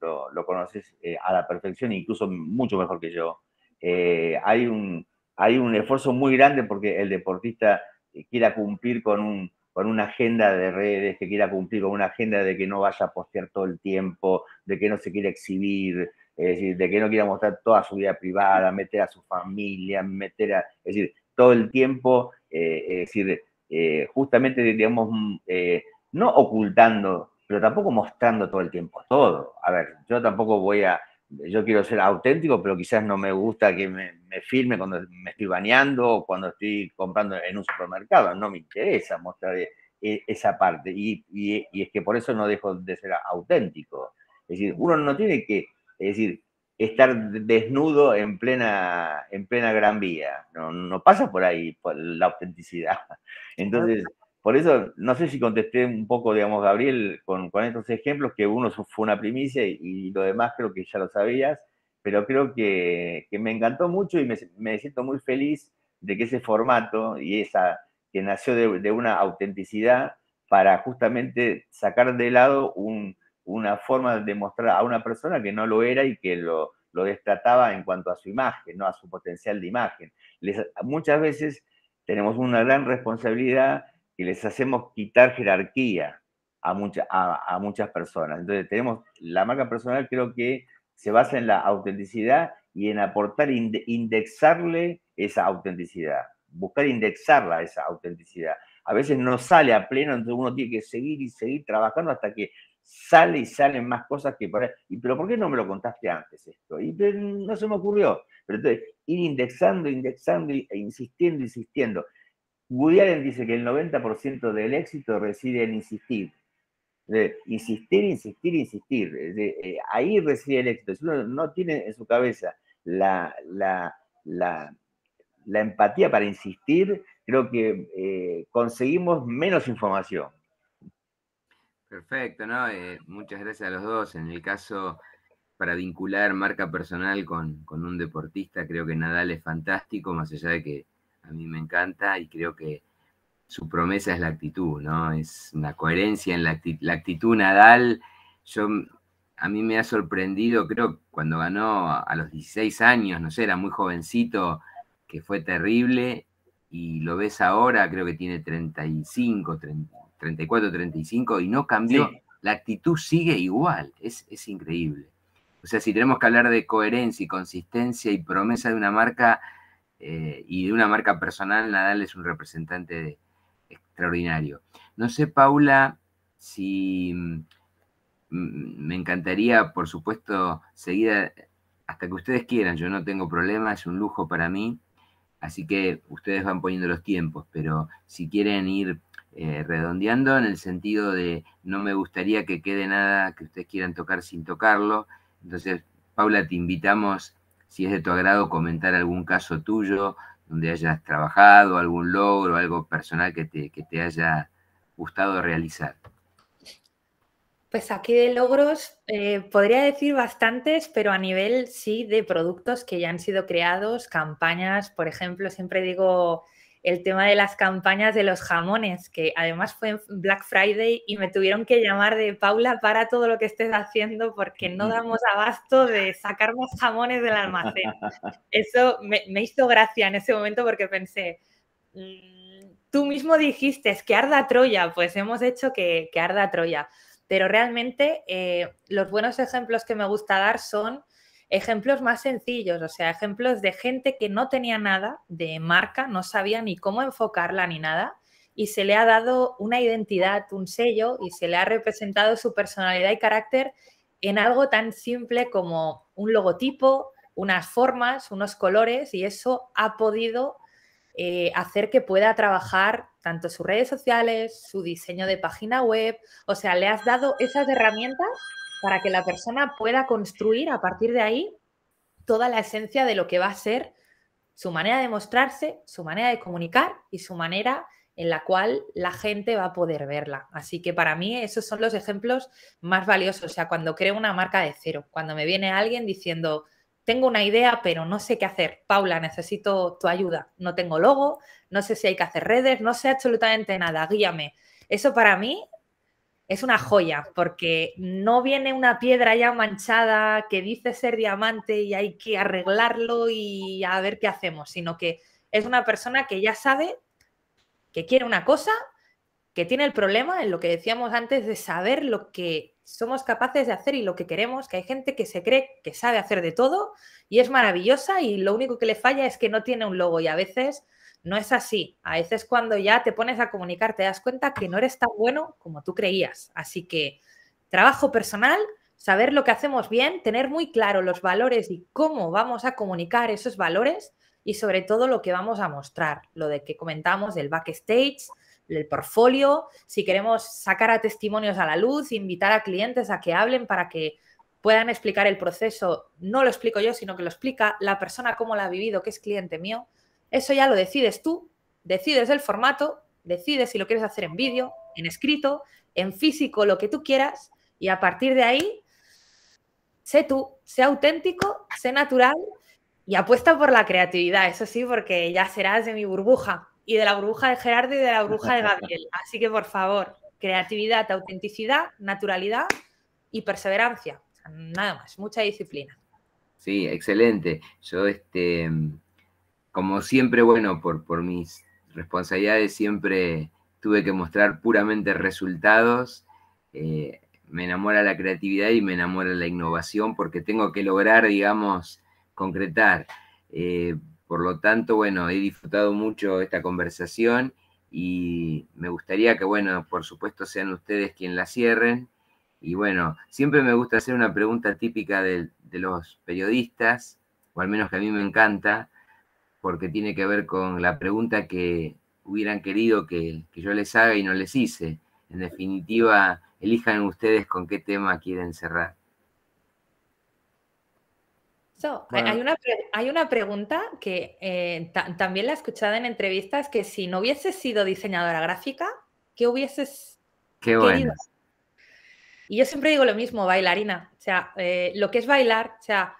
lo, conoces eh, a la perfección, incluso mucho mejor que yo. Eh, hay, un, hay un esfuerzo muy grande porque el deportista eh, quiera cumplir con, un, con una agenda de redes, que quiera cumplir con una agenda de que no vaya a postear todo el tiempo, de que no se quiera exhibir, de que no quiera mostrar toda su vida privada, meter a su familia, meter a, es decir, todo el tiempo, es decir, justamente, digamos, mm, no ocultando pero tampoco mostrando todo el tiempo todo. A ver, yo tampoco voy a, yo quiero ser auténtico, pero quizás no me gusta que me, me filme cuando me estoy bañando o cuando estoy comprando en un supermercado. No me interesa mostrar eh, esa parte. Y, y, es que por eso no dejo de ser auténtico. Es decir, uno no tiene que, decir, estar desnudo en plena, en plena gran vía. No, no pasa por ahí la autenticidad. Entonces, por eso, no sé si contesté un poco, digamos, Gabriel, con, con estos ejemplos, que uno fue una primicia y, lo demás creo que ya lo sabías, pero creo que, que me encantó mucho y me, me, siento muy feliz de que ese formato y esa que nació de, una autenticidad para justamente sacar de lado una forma de mostrar a una persona que no lo era y que lo, lo destrataba en cuanto a su imagen, ¿no? a su potencial de imagen. muchas veces tenemos una gran responsabilidad que les hacemos quitar jerarquía a, a, muchas personas. Entonces tenemos, la marca personal creo que se basa en la autenticidad y en aportar, indexarle esa autenticidad, buscar indexarla esa autenticidad. A veces no sale a pleno, entonces uno tiene que seguir y seguir trabajando hasta que sale y salen más cosas que por ahí. pero por qué no me lo contaste antes esto? Y no se me ocurrió. Pero entonces, ir indexando, indexando e insistiendo, insistiendo. Woody dice que el 90% del éxito reside en insistir. insistir, insistir, insistir. Eh, ahí reside el éxito. Si uno no tiene en su cabeza la, empatía para insistir, creo que eh, conseguimos menos información. Perfecto, ¿no? Eh, muchas gracias a los dos. En el caso, para vincular marca personal con un deportista, creo que Nadal es fantástico, más allá de que a mí me encanta y creo que su promesa es la actitud, ¿no? Es una coherencia en la actitud. Nadal, yo, a mí me ha sorprendido, creo, cuando ganó a los 16 años, no sé, era muy jovencito, que fue terrible, y lo ves ahora, creo que tiene 35, 34, 35, y no cambió. La actitud sigue igual, es, es increíble. O sea, si tenemos que hablar de coherencia y consistencia y promesa de una marca, eh, y de una marca personal, Nadal es un representante extraordinario. No sé, Paula, si mm, me encantaría, por supuesto, seguir hasta que ustedes quieran, yo no tengo problema, es un lujo para mí, así que ustedes van poniendo los tiempos, pero si quieren ir eh, redondeando en el sentido de no me gustaría que quede nada que ustedes quieran tocar sin tocarlo, entonces, Paula, te invitamos si es de tu agrado comentar algún caso tuyo donde hayas trabajado, algún logro, algo personal que te, haya gustado realizar. Pues aquí de logros eh, podría decir bastantes, pero a nivel sí de productos que ya han sido creados, campañas, por ejemplo, siempre digo el tema de las campañas de los jamones, que además fue en Black Friday y me tuvieron que llamar de Paula para todo lo que estés haciendo porque no damos abasto de sacar más jamones del almacén. Eso me, hizo gracia en ese momento porque pensé, mm, tú mismo dijiste que arda Troya, pues hemos hecho que, arda Troya. Pero realmente eh, los buenos ejemplos que me gusta dar son Ejemplos más sencillos, o sea, ejemplos de gente que no tenía nada de marca, no sabía ni cómo enfocarla ni nada, y se le ha dado una identidad, un sello, y se le ha representado su personalidad y carácter en algo tan simple como un logotipo, unas formas, unos colores, y eso ha podido eh, hacer que pueda trabajar tanto sus redes sociales, su diseño de página web, o sea, le has dado esas herramientas para que la persona pueda construir a partir de ahí toda la esencia de lo que va a ser su manera de mostrarse, su manera de comunicar y su manera en la cual la gente va a poder verla. Así que para mí esos son los ejemplos más valiosos. O sea, cuando creo una marca de cero, cuando me viene alguien diciendo, tengo una idea, pero no sé qué hacer. Paula, necesito tu ayuda. No tengo logo, no sé si hay que hacer redes, no sé absolutamente nada, guíame. Eso para mí es una joya porque no viene una piedra ya manchada que dice ser diamante y hay que arreglarlo y a ver qué hacemos, sino que es una persona que ya sabe que quiere una cosa, que tiene el problema en lo que decíamos antes de saber lo que somos capaces de hacer y lo que queremos, que hay gente que se cree que sabe hacer de todo y es maravillosa y lo único que le falla es que no tiene un logo y a veces no es así. A veces cuando ya te pones a comunicar te das cuenta que no eres tan bueno como tú creías. Así que trabajo personal, saber lo que hacemos bien, tener muy claro los valores y cómo vamos a comunicar esos valores y sobre todo lo que vamos a mostrar, lo de que comentamos del backstage, del portfolio, si queremos sacar a testimonios a la luz, invitar a clientes a que hablen para que puedan explicar el proceso, no lo explico yo, sino que lo explica la persona cómo la ha vivido, que es cliente mío, eso ya lo decides tú, decides el formato, decides si lo quieres hacer en vídeo, en escrito, en físico, lo que tú quieras, y a partir de ahí, sé tú, sé auténtico, sé natural y apuesta por la creatividad, eso sí, porque ya serás de mi burbuja y de la burbuja de Gerardo y de la burbuja de Gabriel. Así que, por favor, creatividad, autenticidad, naturalidad y perseverancia. nada más, mucha disciplina. Sí, excelente. Yo este, como siempre, bueno, por, mis responsabilidades siempre tuve que mostrar puramente resultados. Eh, me enamora la creatividad y me enamora la innovación porque tengo que lograr, digamos, concretar. Eh, por lo tanto, bueno, he disfrutado mucho esta conversación y me gustaría que, bueno, por supuesto sean ustedes quien la cierren. Y bueno, siempre me gusta hacer una pregunta típica de, de los periodistas, o al menos que a mí me encanta, porque tiene que ver con la pregunta que hubieran querido que, yo les haga y no les hice. En definitiva, elijan ustedes con qué tema quieren cerrar. hay, una, pregunta que eh, también la he escuchado en entrevistas, que si no hubieses sido diseñadora gráfica, ¿qué hubieses qué Y yo siempre digo lo mismo, bailarina. O sea, eh, lo que es bailar, o sea,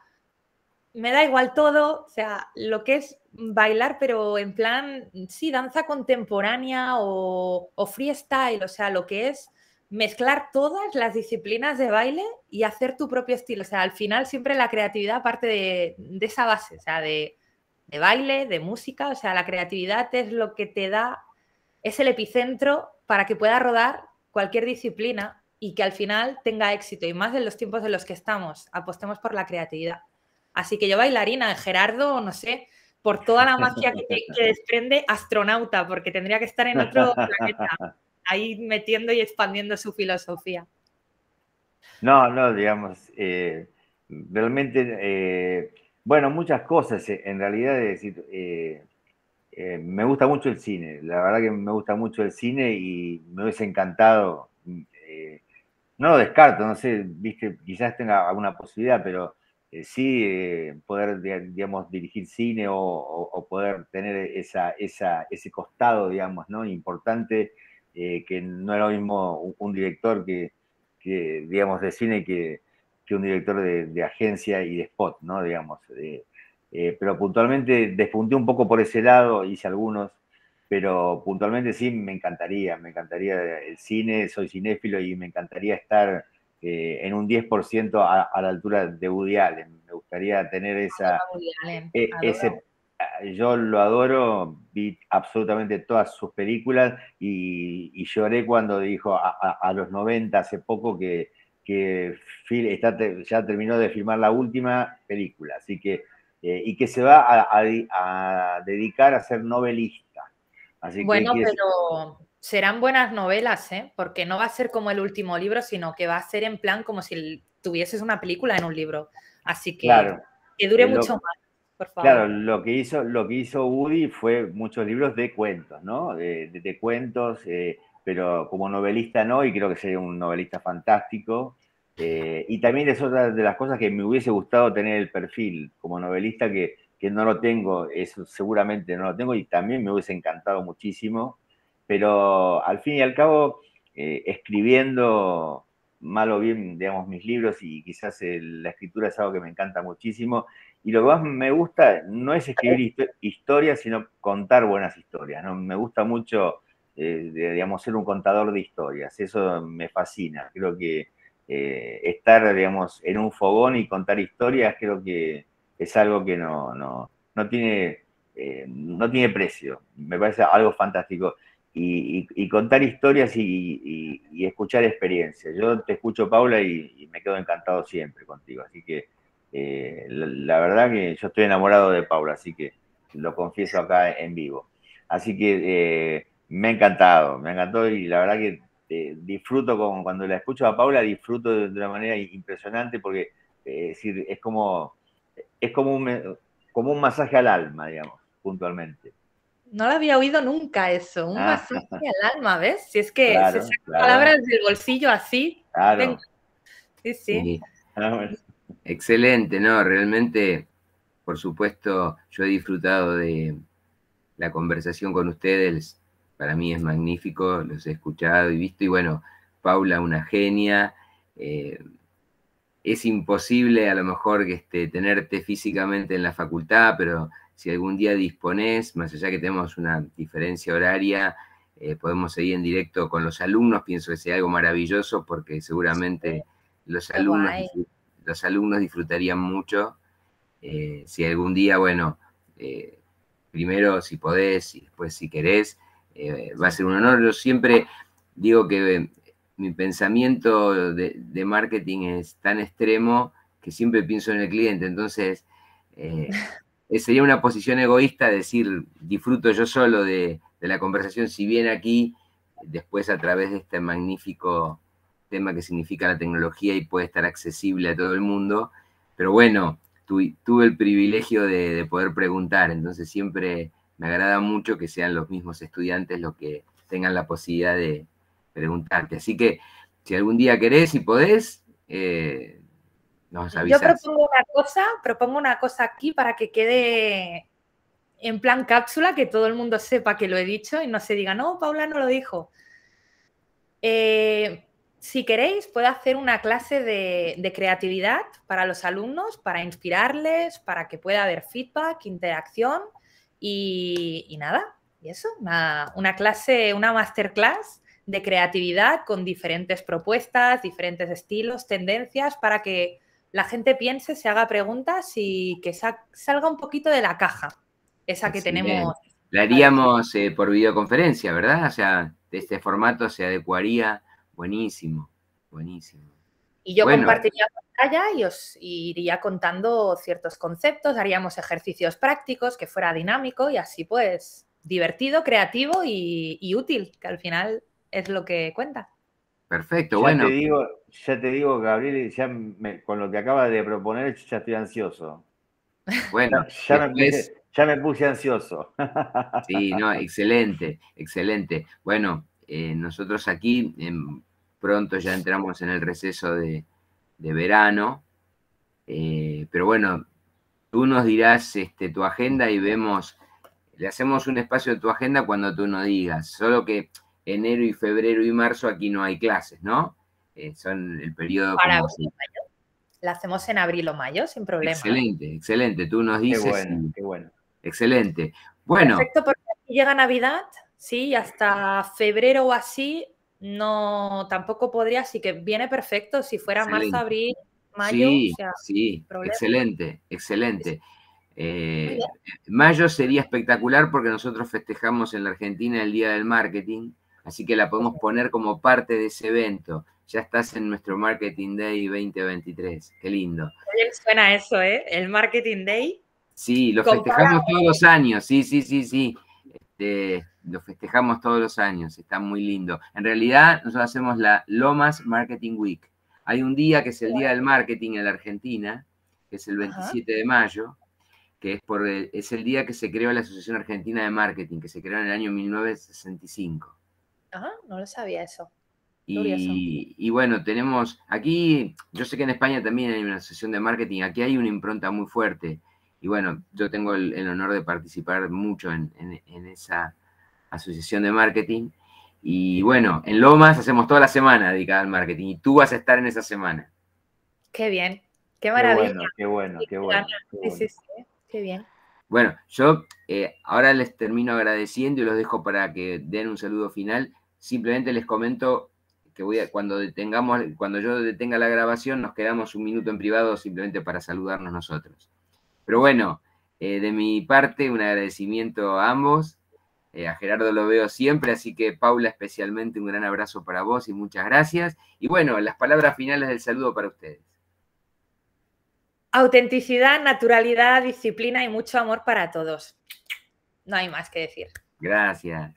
me da igual todo, o sea, lo que es bailar, pero en plan, sí, danza contemporánea o, freestyle, o sea, lo que es mezclar todas las disciplinas de baile y hacer tu propio estilo. O sea, al final siempre la creatividad parte de, esa base, o sea, de, de, baile, de música, o sea, la creatividad es lo que te da, es el epicentro para que pueda rodar cualquier disciplina y que al final tenga éxito y más en los tiempos en los que estamos, apostemos por la creatividad. Así que yo bailarina, Gerardo, no sé, por toda la magia que, desprende, astronauta, porque tendría que estar en otro planeta, ahí metiendo y expandiendo su filosofía. No, no, digamos, eh, realmente, eh, bueno, muchas cosas, eh, en realidad, es decir, me gusta mucho el cine, la verdad que me gusta mucho el cine y me hubiese encantado, no lo descarto, no sé, viste, quizás tenga alguna posibilidad, pero eh, sí eh, poder, digamos, dirigir cine o, poder tener ese costado, digamos, ¿no? Importante, eh, que no era lo mismo un, director que, digamos, de cine que, un director de, agencia y de spot, ¿no? Digamos. pero puntualmente despunté un poco por ese lado, hice algunos, pero puntualmente sí me encantaría, me encantaría el cine, soy cinéfilo y me encantaría estar eh, en un 10% a, la altura de Woody Allen. Me gustaría tener esa... Eh, ese, eh, yo lo adoro, vi absolutamente todas sus películas y, lloré cuando dijo a, los 90, hace poco, que, ya terminó de filmar la última película, así que, y que se va a dedicar a ser novelista. bueno, pero serán buenas novelas, ¿eh? porque no va a ser como el último libro, sino que va a ser en plan como si tuvieses una película en un libro. Así que que dure mucho más, por favor. Claro, lo que hizo, lo que hizo Woody fue muchos libros de cuentos, ¿no? De, cuentos, eh, pero como novelista no, y creo que sería un novelista fantástico. Eh, y también es otra de las cosas que me hubiese gustado tener el perfil como novelista que, no lo tengo, eso seguramente no lo tengo, y también me hubiese encantado muchísimo pero al fin y al cabo, eh, escribiendo mal o bien, digamos, mis libros y quizás la escritura es algo que me encanta muchísimo. Y lo que más me gusta no es escribir historias, sino contar buenas historias. Me gusta mucho, eh, digamos, ser un contador de historias. Eso me fascina. Creo que eh, estar, digamos, en un fogón y contar historias, creo que es algo que no, tiene, no tiene precio. Me parece algo fantástico y, contar historias y, escuchar experiencias. Yo te escucho, Paula, y, me quedo encantado siempre contigo. Así que eh, la, verdad que yo estoy enamorado de Paula, así que lo confieso acá en vivo. Así que eh, me ha encantado, me ha encantado y la verdad que eh, disfruto cuando la escucho a Paula, disfruto de, una manera impresionante porque es, como, es como, un, como un masaje al alma, digamos, puntualmente no lo había oído nunca eso. Un masaje ah. alma, ¿ves? Si es que se sacan palabras del bolsillo así. Sí, sí. Ah, Excelente, ¿no? Realmente, por supuesto, yo he disfrutado de la conversación con ustedes. Para mí es magnífico, los he escuchado y visto. Y bueno, Paula, una genia. Eh, es imposible a lo mejor que este, tenerte físicamente en la facultad, pero si algún día disponés, más allá que tenemos una diferencia horaria, eh, podemos seguir en directo con los alumnos, pienso que sería algo maravilloso porque seguramente los alumnos, disfrutarían mucho. Eh, si algún día, bueno, eh, primero si podés y después si querés, va a ser un honor. Yo siempre digo que mi pensamiento de, de marketing es tan extremo que siempre pienso en el cliente, entonces... Eh, sería una posición egoísta decir, disfruto yo solo de, la conversación, si bien aquí, después a través de este magnífico tema que significa la tecnología y puede estar accesible a todo el mundo, pero bueno, tuve el privilegio de, poder preguntar, entonces siempre me agrada mucho que sean los mismos estudiantes los que tengan la posibilidad de preguntarte. Así que si algún día querés y podés, eh, yo propongo una cosa, propongo una cosa aquí para que quede en plan cápsula, que todo el mundo sepa que lo he dicho y no se diga, no, Paula no lo dijo. Eh, si queréis, puedo hacer una clase de, creatividad para los alumnos, para inspirarles, para que pueda haber feedback, interacción y, nada. Y eso, una, clase, una masterclass de creatividad con diferentes propuestas, diferentes estilos, tendencias, para que la gente piense, se haga preguntas y que salga un poquito de la caja, esa que tenemos. La haríamos eh, por videoconferencia, ¿verdad? O sea, de este formato se adecuaría. Buenísimo, buenísimo. Y yo compartiría compartiría pantalla y os iría contando ciertos conceptos, haríamos ejercicios prácticos que fuera dinámico y así pues divertido, creativo y, y útil, que al final es lo que cuenta. Perfecto, ya bueno. Te digo, ya te digo, Gabriel, ya con lo que acabas de proponer, ya estoy ansioso. Bueno, ya, me, puse ansioso. sí, no, excelente, excelente. Bueno, eh, nosotros aquí pronto ya entramos en el receso de, verano, eh, pero bueno, tú nos dirás este, tu agenda y vemos, le hacemos un espacio de tu agenda cuando tú nos digas, solo que enero y febrero y marzo aquí no hay clases, ¿no? Eh, son el periodo... Para como... abril, La hacemos en abril o mayo, sin problema. Excelente, excelente. Tú nos dices... Qué bueno, Excelente. Bueno. Perfecto, porque llega Navidad, sí, hasta febrero o así no, tampoco podría, así que viene perfecto si fuera marzo, abril, mayo. Sí, sí, excelente, excelente. Eh, mayo sería espectacular porque nosotros festejamos en la Argentina el Día del Marketing así que la podemos poner como parte de ese evento. Ya estás en nuestro Marketing Day 2023, qué lindo. Bien suena eso, ¿eh? El Marketing Day. Sí, lo festejamos todos los años, sí, sí, sí, sí. Este, lo festejamos todos los años, está muy lindo. En realidad, nosotros hacemos la Lomas Marketing Week. Hay un día que es el Día del Marketing en la Argentina, que es el 27 de mayo, que es, por es el día que se creó la Asociación Argentina de Marketing, que se creó en el año 1965 no lo sabía eso. Y, bueno, tenemos aquí, yo sé que en España también hay una asociación de marketing, aquí hay una impronta muy fuerte. Y bueno, yo tengo el, honor de participar mucho en, esa asociación de marketing. Y bueno, en Lomas hacemos toda la semana dedicada al marketing y tú vas a estar en esa semana. Qué bien, qué maravilla. Qué bueno, qué bueno. Qué bien. Bueno, yo eh, ahora les termino agradeciendo y los dejo para que den un saludo final Simplemente les comento que voy cuando detengamos, cuando yo detenga la grabación, nos quedamos un minuto en privado simplemente para saludarnos nosotros. Pero bueno, eh, de mi parte, un agradecimiento a ambos. Eh, a Gerardo lo veo siempre, así que Paula, especialmente un gran abrazo para vos y muchas gracias. Y bueno, las palabras finales del saludo para ustedes. Autenticidad, naturalidad, disciplina y mucho amor para todos. No hay más que decir. Gracias.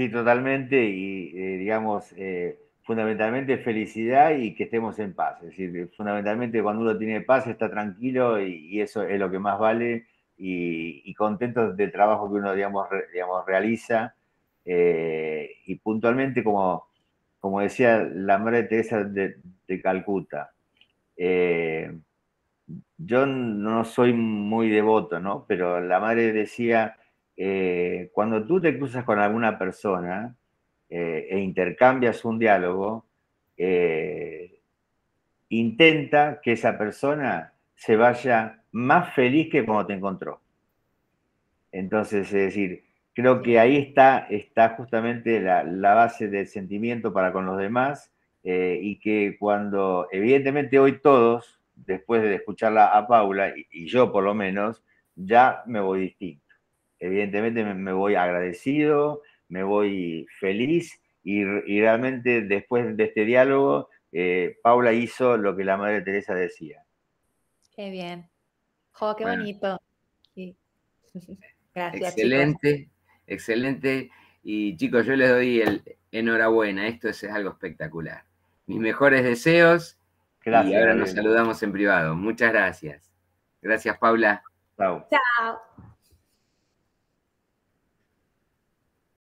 Sí, totalmente, y eh, digamos, eh, fundamentalmente felicidad y que estemos en paz. Es decir, eh, fundamentalmente cuando uno tiene paz está tranquilo y, eso es lo que más vale y, contentos del trabajo que uno, digamos, realiza. y puntualmente, como, como decía la madre Teresa de, de Calcuta, yo no soy muy devoto, ¿no? Pero la madre decía eh, cuando tú te cruzas con alguna persona eh, e intercambias un diálogo, eh, intenta que esa persona se vaya más feliz que cuando te encontró. Entonces, es decir, creo que ahí está, está justamente la, base del sentimiento para con los demás y que cuando, evidentemente hoy todos, después de escucharla a Paula, y yo por lo menos, ya me voy distinto evidentemente me, voy agradecido, me voy feliz y, realmente después de este diálogo, eh, Paula hizo lo que la Madre Teresa decía. Qué bien. Jo, qué bonito. Gracias. Excelente, excelente. Y chicos, yo les doy el enhorabuena. Esto es, algo espectacular. Mis mejores deseos. Gracias. Y ahora nos saludamos en privado. Muchas gracias. Gracias, Paula. Chao. Chao.